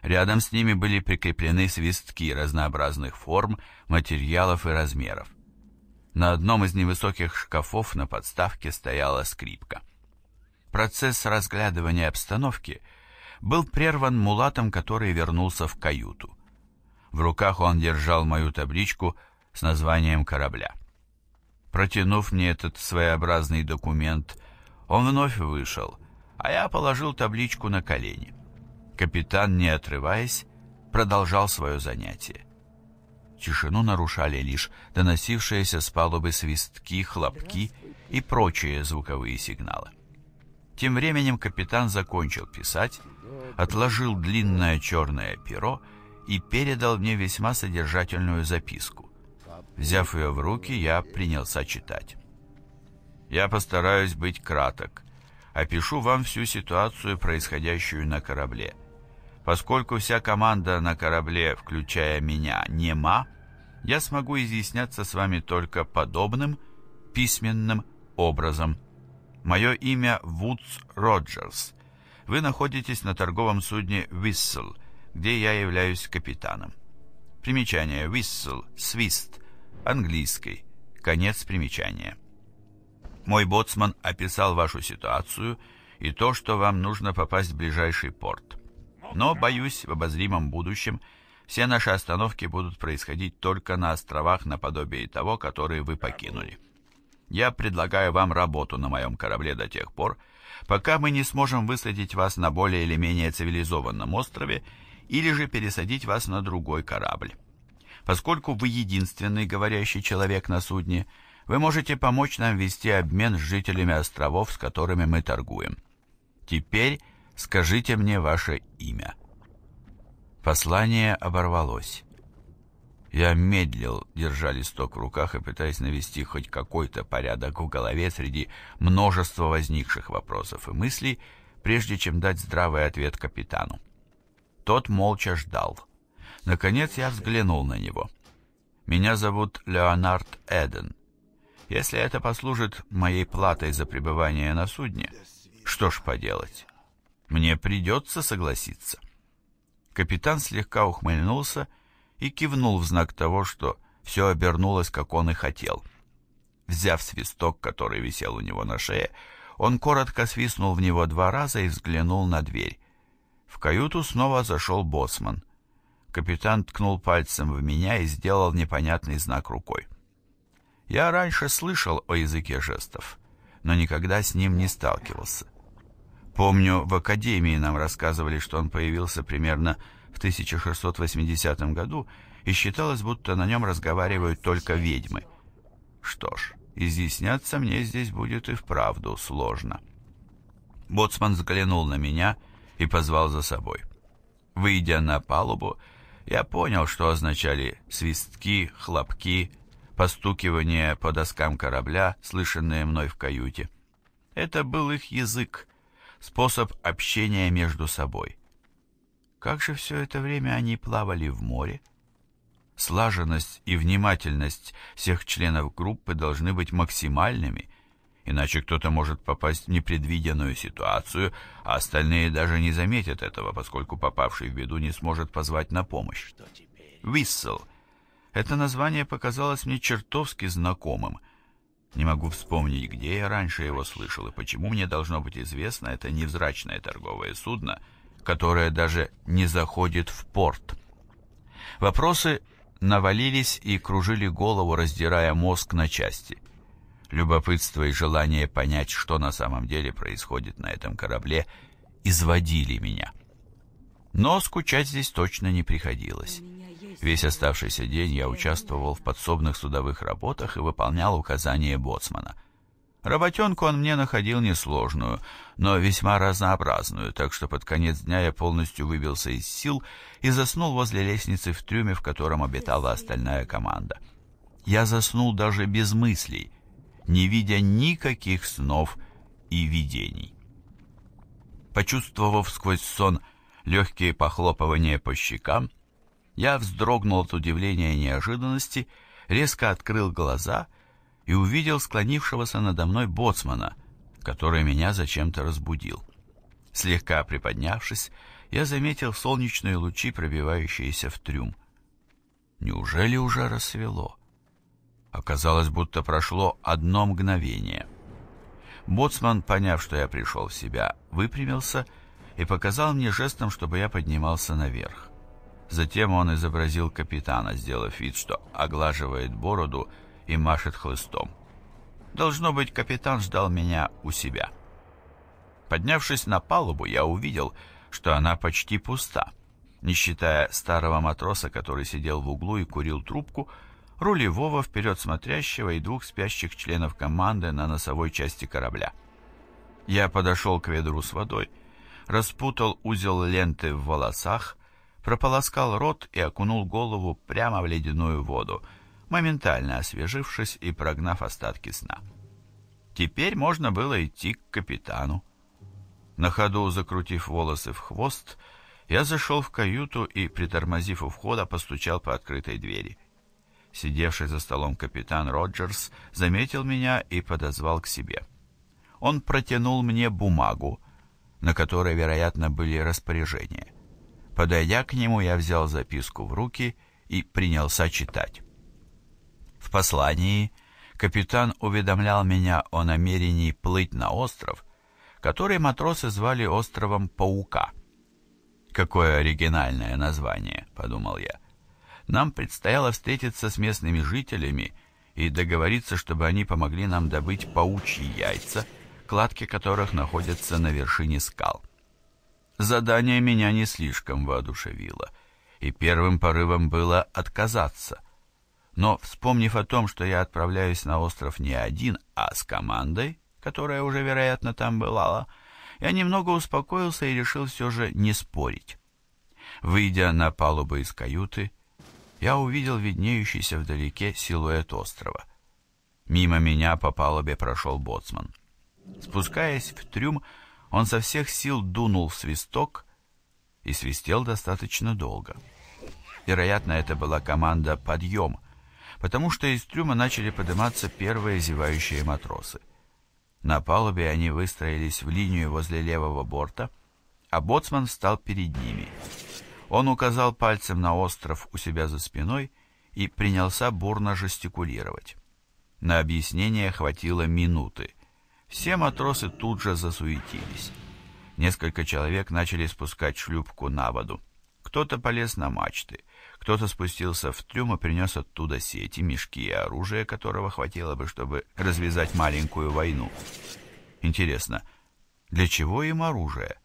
A: Рядом с ними были прикреплены свистки разнообразных форм, материалов и размеров. На одном из невысоких шкафов на подставке стояла скрипка. Процесс разглядывания обстановки был прерван мулатом, который вернулся в каюту. В руках он держал мою табличку с названием корабля. Протянув мне этот своеобразный документ, он вновь вышел, а я положил табличку на колени. Капитан, не отрываясь, продолжал свое занятие. Тишину нарушали лишь доносившиеся с палубы свистки, хлопки и прочие звуковые сигналы. Тем временем капитан закончил писать отложил длинное черное перо и передал мне весьма содержательную записку. Взяв ее в руки, я принялся читать. «Я постараюсь быть краток. Опишу вам всю ситуацию, происходящую на корабле. Поскольку вся команда на корабле, включая меня, нема, я смогу изъясняться с вами только подобным, письменным образом. Мое имя Вудс Роджерс вы находитесь на торговом судне «Виссел», где я являюсь капитаном. Примечание «Виссел», «Свист», английский. Конец примечания. Мой боцман описал вашу ситуацию и то, что вам нужно попасть в ближайший порт. Но, боюсь, в обозримом будущем все наши остановки будут происходить только на островах наподобие того, которые вы покинули. Я предлагаю вам работу на моем корабле до тех пор, пока мы не сможем высадить вас на более или менее цивилизованном острове или же пересадить вас на другой корабль. Поскольку вы единственный говорящий человек на судне, вы можете помочь нам вести обмен с жителями островов, с которыми мы торгуем. Теперь скажите мне ваше имя». Послание оборвалось. Я медлил, держа листок в руках и пытаясь навести хоть какой-то порядок в голове среди множества возникших вопросов и мыслей, прежде чем дать здравый ответ капитану. Тот молча ждал. Наконец я взглянул на него. «Меня зовут Леонард Эден. Если это послужит моей платой за пребывание на судне, что ж поделать, мне придется согласиться». Капитан слегка ухмыльнулся и и кивнул в знак того, что все обернулось, как он и хотел. Взяв свисток, который висел у него на шее, он коротко свистнул в него два раза и взглянул на дверь. В каюту снова зашел боцман. Капитан ткнул пальцем в меня и сделал непонятный знак рукой. Я раньше слышал о языке жестов, но никогда с ним не сталкивался. Помню, в академии нам рассказывали, что он появился примерно в 1680 году и считалось, будто на нем разговаривают только ведьмы. Что ж, изъясняться мне здесь будет и вправду сложно. Боцман взглянул на меня и позвал за собой. Выйдя на палубу, я понял, что означали свистки, хлопки, постукивание по доскам корабля, слышанные мной в каюте. Это был их язык, способ общения между собой. Как же все это время они плавали в море? Слаженность и внимательность всех членов группы должны быть максимальными, иначе кто-то может попасть в непредвиденную ситуацию, а остальные даже не заметят этого, поскольку попавший в беду не сможет позвать на помощь. «Виссел» — это название показалось мне чертовски знакомым. Не могу вспомнить, где я раньше его слышал, и почему мне должно быть известно это невзрачное торговое судно — которая даже не заходит в порт. Вопросы навалились и кружили голову, раздирая мозг на части. Любопытство и желание понять, что на самом деле происходит на этом корабле, изводили меня. Но скучать здесь точно не приходилось. Весь оставшийся день я участвовал в подсобных судовых работах и выполнял указания боцмана — Работенку он мне находил несложную, но весьма разнообразную, так что под конец дня я полностью выбился из сил и заснул возле лестницы в трюме, в котором обитала остальная команда. Я заснул даже без мыслей, не видя никаких снов и видений. Почувствовав сквозь сон легкие похлопывания по щекам, я вздрогнул от удивления и неожиданности, резко открыл глаза и, и увидел склонившегося надо мной боцмана, который меня зачем-то разбудил. Слегка приподнявшись, я заметил солнечные лучи, пробивающиеся в трюм. Неужели уже рассвело? Оказалось, будто прошло одно мгновение. Боцман, поняв, что я пришел в себя, выпрямился и показал мне жестом, чтобы я поднимался наверх. Затем он изобразил капитана, сделав вид, что оглаживает бороду, и машет хлыстом. Должно быть, капитан ждал меня у себя. Поднявшись на палубу, я увидел, что она почти пуста. Не считая старого матроса, который сидел в углу и курил трубку, рулевого, вперед смотрящего и двух спящих членов команды на носовой части корабля. Я подошел к ведру с водой, распутал узел ленты в волосах, прополоскал рот и окунул голову прямо в ледяную воду — моментально освежившись и прогнав остатки сна. Теперь можно было идти к капитану. На ходу, закрутив волосы в хвост, я зашел в каюту и, притормозив у входа, постучал по открытой двери. Сидевший за столом капитан Роджерс заметил меня и подозвал к себе. Он протянул мне бумагу, на которой, вероятно, были распоряжения. Подойдя к нему, я взял записку в руки и принялся читать. В послании капитан уведомлял меня о намерении плыть на остров, который матросы звали островом Паука. «Какое оригинальное название», — подумал я. «Нам предстояло встретиться с местными жителями и договориться, чтобы они помогли нам добыть паучьи яйца, кладки которых находятся на вершине скал». Задание меня не слишком воодушевило, и первым порывом было отказаться — но, вспомнив о том, что я отправляюсь на остров не один, а с командой, которая уже, вероятно, там бывала, я немного успокоился и решил все же не спорить. Выйдя на палубу из каюты, я увидел виднеющийся вдалеке силуэт острова. Мимо меня по палубе прошел боцман. Спускаясь в трюм, он со всех сил дунул в свисток и свистел достаточно долго. Вероятно, это была команда «Подъем», потому что из трюма начали подниматься первые зевающие матросы. На палубе они выстроились в линию возле левого борта, а боцман встал перед ними. Он указал пальцем на остров у себя за спиной и принялся бурно жестикулировать. На объяснение хватило минуты. Все матросы тут же засуетились. Несколько человек начали спускать шлюпку на воду. Кто-то полез на мачты — кто-то спустился в трюм и принес оттуда сети, мешки и оружие, которого хватило бы, чтобы развязать маленькую войну. Интересно, для чего им оружие?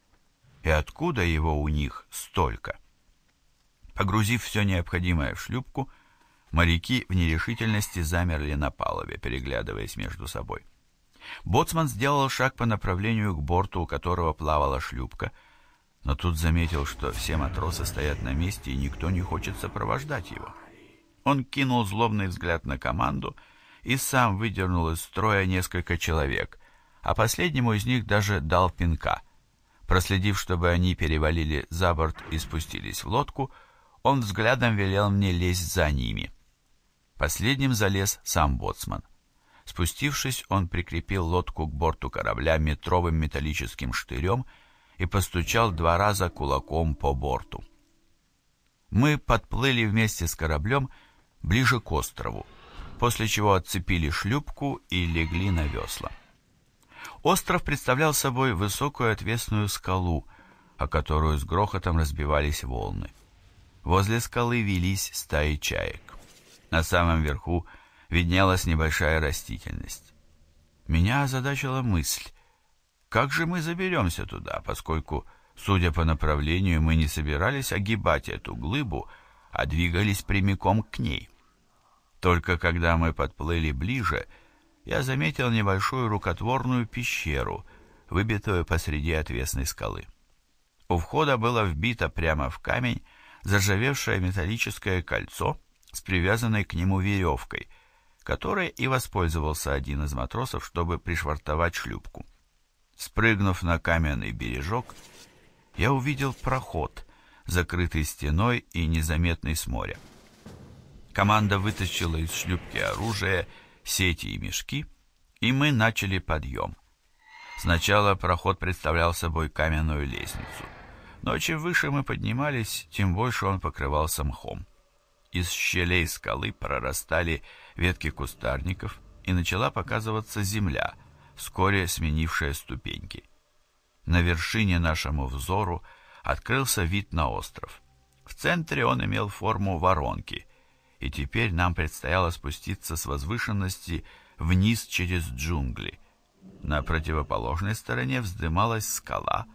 A: И откуда его у них столько? Погрузив все необходимое в шлюпку, моряки в нерешительности замерли на палубе, переглядываясь между собой. Боцман сделал шаг по направлению к борту, у которого плавала шлюпка — но тут заметил, что все матросы стоят на месте, и никто не хочет сопровождать его. Он кинул злобный взгляд на команду и сам выдернул из строя несколько человек, а последнему из них даже дал пинка. Проследив, чтобы они перевалили за борт и спустились в лодку, он взглядом велел мне лезть за ними. Последним залез сам боцман. Спустившись, он прикрепил лодку к борту корабля метровым металлическим штырем и, и постучал два раза кулаком по борту. Мы подплыли вместе с кораблем ближе к острову, после чего отцепили шлюпку и легли на весла. Остров представлял собой высокую отвесную скалу, о которую с грохотом разбивались волны. Возле скалы велись стаи чаек. На самом верху виднелась небольшая растительность. Меня озадачила мысль, как же мы заберемся туда, поскольку, судя по направлению, мы не собирались огибать эту глыбу, а двигались прямиком к ней? Только когда мы подплыли ближе, я заметил небольшую рукотворную пещеру, выбитую посреди отвесной скалы. У входа было вбито прямо в камень заржавевшее металлическое кольцо с привязанной к нему веревкой, которой и воспользовался один из матросов, чтобы пришвартовать шлюпку. Спрыгнув на каменный бережок, я увидел проход, закрытый стеной и незаметный с моря. Команда вытащила из шлюпки оружие, сети и мешки, и мы начали подъем. Сначала проход представлял собой каменную лестницу, но чем выше мы поднимались, тем больше он покрывался мхом. Из щелей скалы прорастали ветки кустарников, и начала показываться земля — вскоре сменившее ступеньки. На вершине нашему взору открылся вид на остров. В центре он имел форму воронки, и теперь нам предстояло спуститься с возвышенности вниз через джунгли. На противоположной стороне вздымалась скала,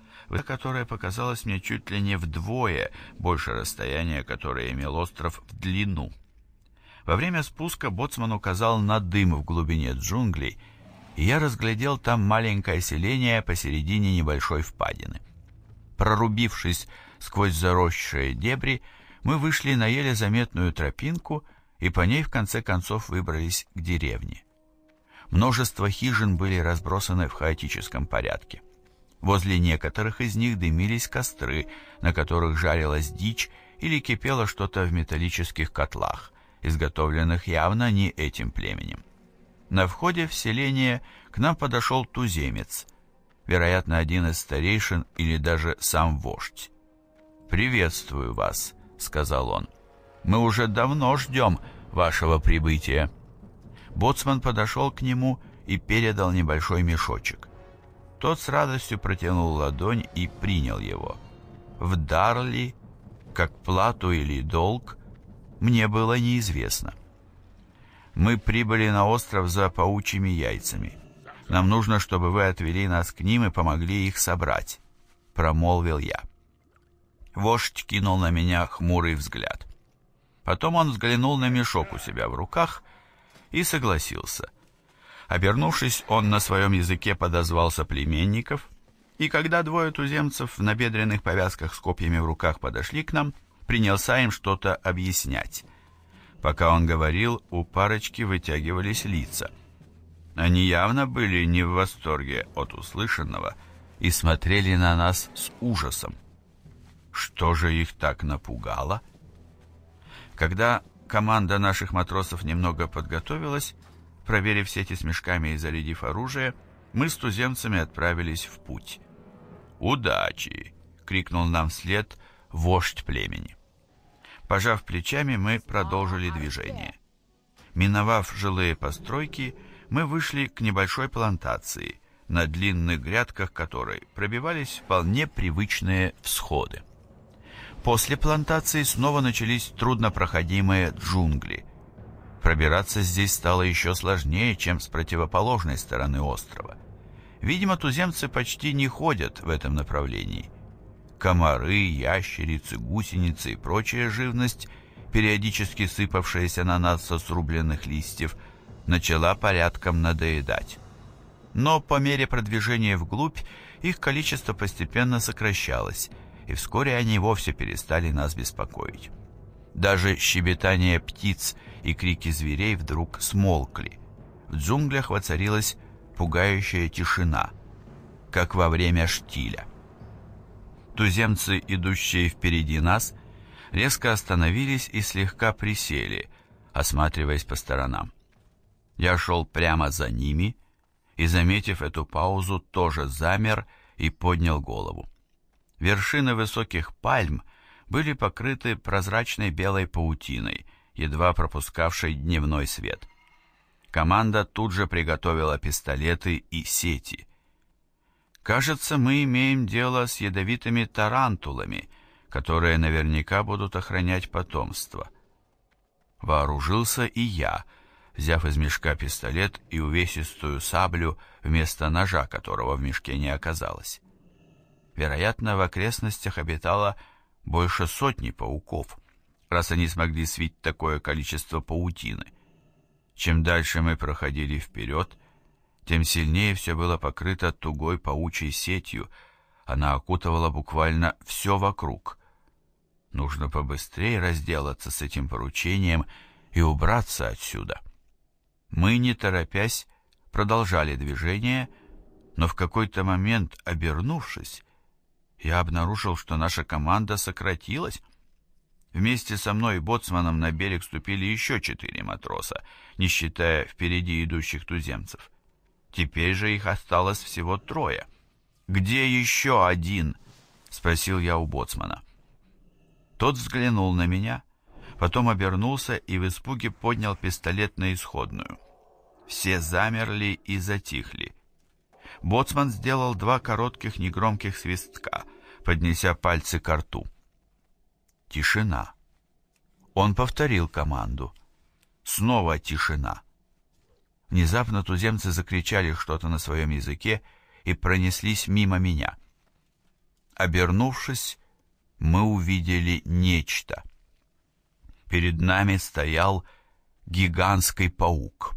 A: которая показалась мне чуть ли не вдвое больше расстояния, которое имел остров в длину. Во время спуска боцман указал на дым в глубине джунглей — и я разглядел там маленькое селение посередине небольшой впадины. Прорубившись сквозь заросшие дебри, мы вышли на еле заметную тропинку и по ней в конце концов выбрались к деревне. Множество хижин были разбросаны в хаотическом порядке. Возле некоторых из них дымились костры, на которых жарилась дичь или кипело что-то в металлических котлах, изготовленных явно не этим племенем. На входе в селение к нам подошел туземец, вероятно, один из старейшин или даже сам вождь. «Приветствую вас», — сказал он. «Мы уже давно ждем вашего прибытия». Боцман подошел к нему и передал небольшой мешочек. Тот с радостью протянул ладонь и принял его. В дар ли, как плату или долг, мне было неизвестно. Мы прибыли на остров за паучьими яйцами. Нам нужно, чтобы вы отвели нас к ним и помогли их собрать», — промолвил я. Вождь кинул на меня хмурый взгляд. Потом он взглянул на мешок у себя в руках и согласился. Обернувшись, он на своем языке подозвался племенников, и когда двое туземцев в набедренных повязках с копьями в руках подошли к нам, принялся им что-то объяснять. Пока он говорил, у парочки вытягивались лица. Они явно были не в восторге от услышанного и смотрели на нас с ужасом. Что же их так напугало? Когда команда наших матросов немного подготовилась, проверив сети с мешками и зарядив оружие, мы с туземцами отправились в путь. «Удачи!» — крикнул нам вслед вождь племени. Пожав плечами, мы продолжили движение. Миновав жилые постройки, мы вышли к небольшой плантации, на длинных грядках которой пробивались вполне привычные всходы. После плантации снова начались труднопроходимые джунгли. Пробираться здесь стало еще сложнее, чем с противоположной стороны острова. Видимо, туземцы почти не ходят в этом направлении – комары, ящерицы, гусеницы и прочая живность, периодически сыпавшаяся на нас со срубленных листьев, начала порядком надоедать. Но по мере продвижения вглубь их количество постепенно сокращалось, и вскоре они вовсе перестали нас беспокоить. Даже щебетание птиц и крики зверей вдруг смолкли. В джунглях воцарилась пугающая тишина, как во время штиля. Туземцы, идущие впереди нас, резко остановились и слегка присели, осматриваясь по сторонам. Я шел прямо за ними и, заметив эту паузу, тоже замер и поднял голову. Вершины высоких пальм были покрыты прозрачной белой паутиной, едва пропускавшей дневной свет. Команда тут же приготовила пистолеты и сети — Кажется, мы имеем дело с ядовитыми тарантулами, которые наверняка будут охранять потомство. Вооружился и я, взяв из мешка пистолет и увесистую саблю вместо ножа, которого в мешке не оказалось. Вероятно, в окрестностях обитало больше сотни пауков, раз они смогли свить такое количество паутины. Чем дальше мы проходили вперед, тем сильнее все было покрыто тугой паучьей сетью. Она окутывала буквально все вокруг. Нужно побыстрее разделаться с этим поручением и убраться отсюда. Мы, не торопясь, продолжали движение, но в какой-то момент, обернувшись, я обнаружил, что наша команда сократилась. Вместе со мной и боцманом на берег ступили еще четыре матроса, не считая впереди идущих туземцев. Теперь же их осталось всего трое. «Где еще один?» — спросил я у боцмана. Тот взглянул на меня, потом обернулся и в испуге поднял пистолет на исходную. Все замерли и затихли. Боцман сделал два коротких негромких свистка, поднеся пальцы к рту. Тишина. Он повторил команду. Снова тишина. Внезапно туземцы закричали что-то на своем языке и пронеслись мимо меня. Обернувшись, мы увидели нечто. Перед нами стоял гигантский паук.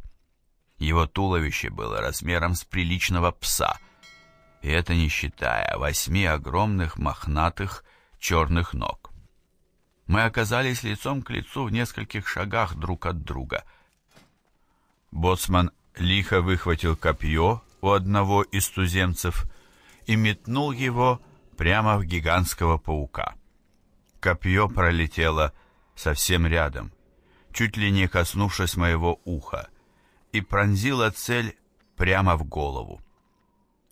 A: Его туловище было размером с приличного пса, и это не считая восьми огромных мохнатых черных ног. Мы оказались лицом к лицу в нескольких шагах друг от друга — Боцман лихо выхватил копье у одного из туземцев и метнул его прямо в гигантского паука. Копье пролетело совсем рядом, чуть ли не коснувшись моего уха, и пронзило цель прямо в голову.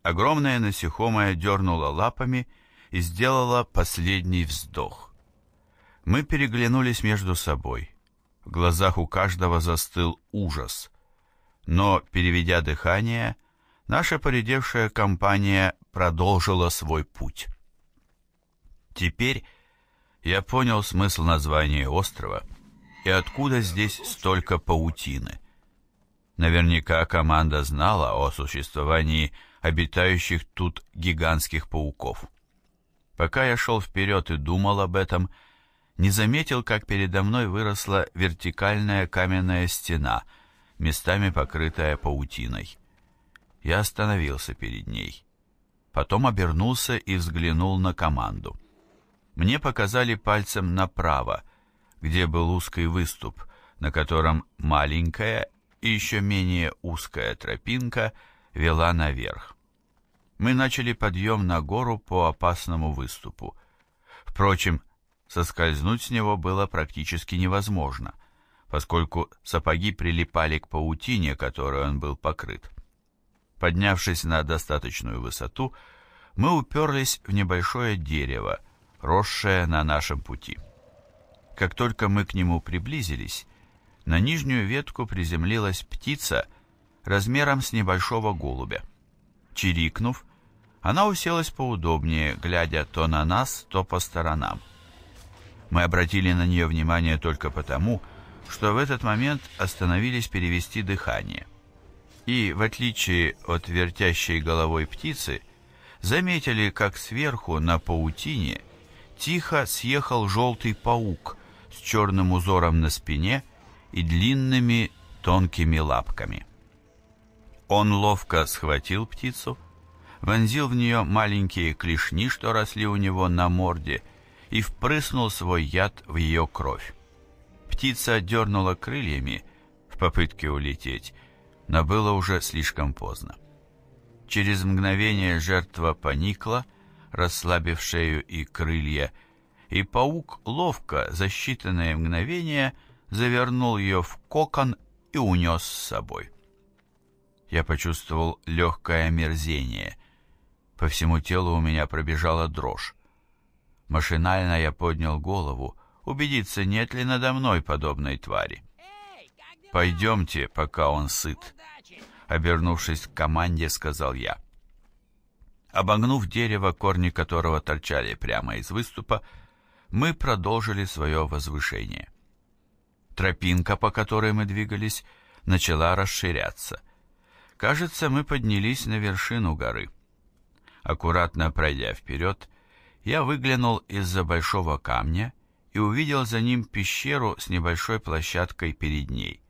A: Огромное насекомое дернуло лапами и сделало последний вздох. Мы переглянулись между собой. В глазах у каждого застыл ужас но, переведя дыхание, наша поредевшая компания продолжила свой путь. Теперь я понял смысл названия острова и откуда здесь столько паутины. Наверняка команда знала о существовании обитающих тут гигантских пауков. Пока я шел вперед и думал об этом, не заметил, как передо мной выросла вертикальная каменная стена — местами покрытая паутиной. Я остановился перед ней. Потом обернулся и взглянул на команду. Мне показали пальцем направо, где был узкий выступ, на котором маленькая и еще менее узкая тропинка вела наверх. Мы начали подъем на гору по опасному выступу. Впрочем, соскользнуть с него было практически невозможно поскольку сапоги прилипали к паутине, которой он был покрыт. Поднявшись на достаточную высоту, мы уперлись в небольшое дерево, росшее на нашем пути. Как только мы к нему приблизились, на нижнюю ветку приземлилась птица размером с небольшого голубя. Чирикнув, она уселась поудобнее, глядя то на нас, то по сторонам. Мы обратили на нее внимание только потому, что что в этот момент остановились перевести дыхание. И, в отличие от вертящей головой птицы, заметили, как сверху на паутине тихо съехал желтый паук с черным узором на спине и длинными тонкими лапками. Он ловко схватил птицу, вонзил в нее маленькие клешни, что росли у него на морде, и впрыснул свой яд в ее кровь. Птица дернула крыльями в попытке улететь, но было уже слишком поздно. Через мгновение жертва поникла, расслабив шею и крылья, и паук ловко за считанные мгновения завернул ее в кокон и унес с собой. Я почувствовал легкое омерзение. По всему телу у меня пробежала дрожь. Машинально я поднял голову, убедиться, нет ли надо мной подобной твари. «Пойдемте, пока он сыт», — обернувшись к команде, сказал я. Обогнув дерево, корни которого торчали прямо из выступа, мы продолжили свое возвышение. Тропинка, по которой мы двигались, начала расширяться. Кажется, мы поднялись на вершину горы. Аккуратно пройдя вперед, я выглянул из-за большого камня и увидел за ним пещеру с небольшой площадкой перед ней.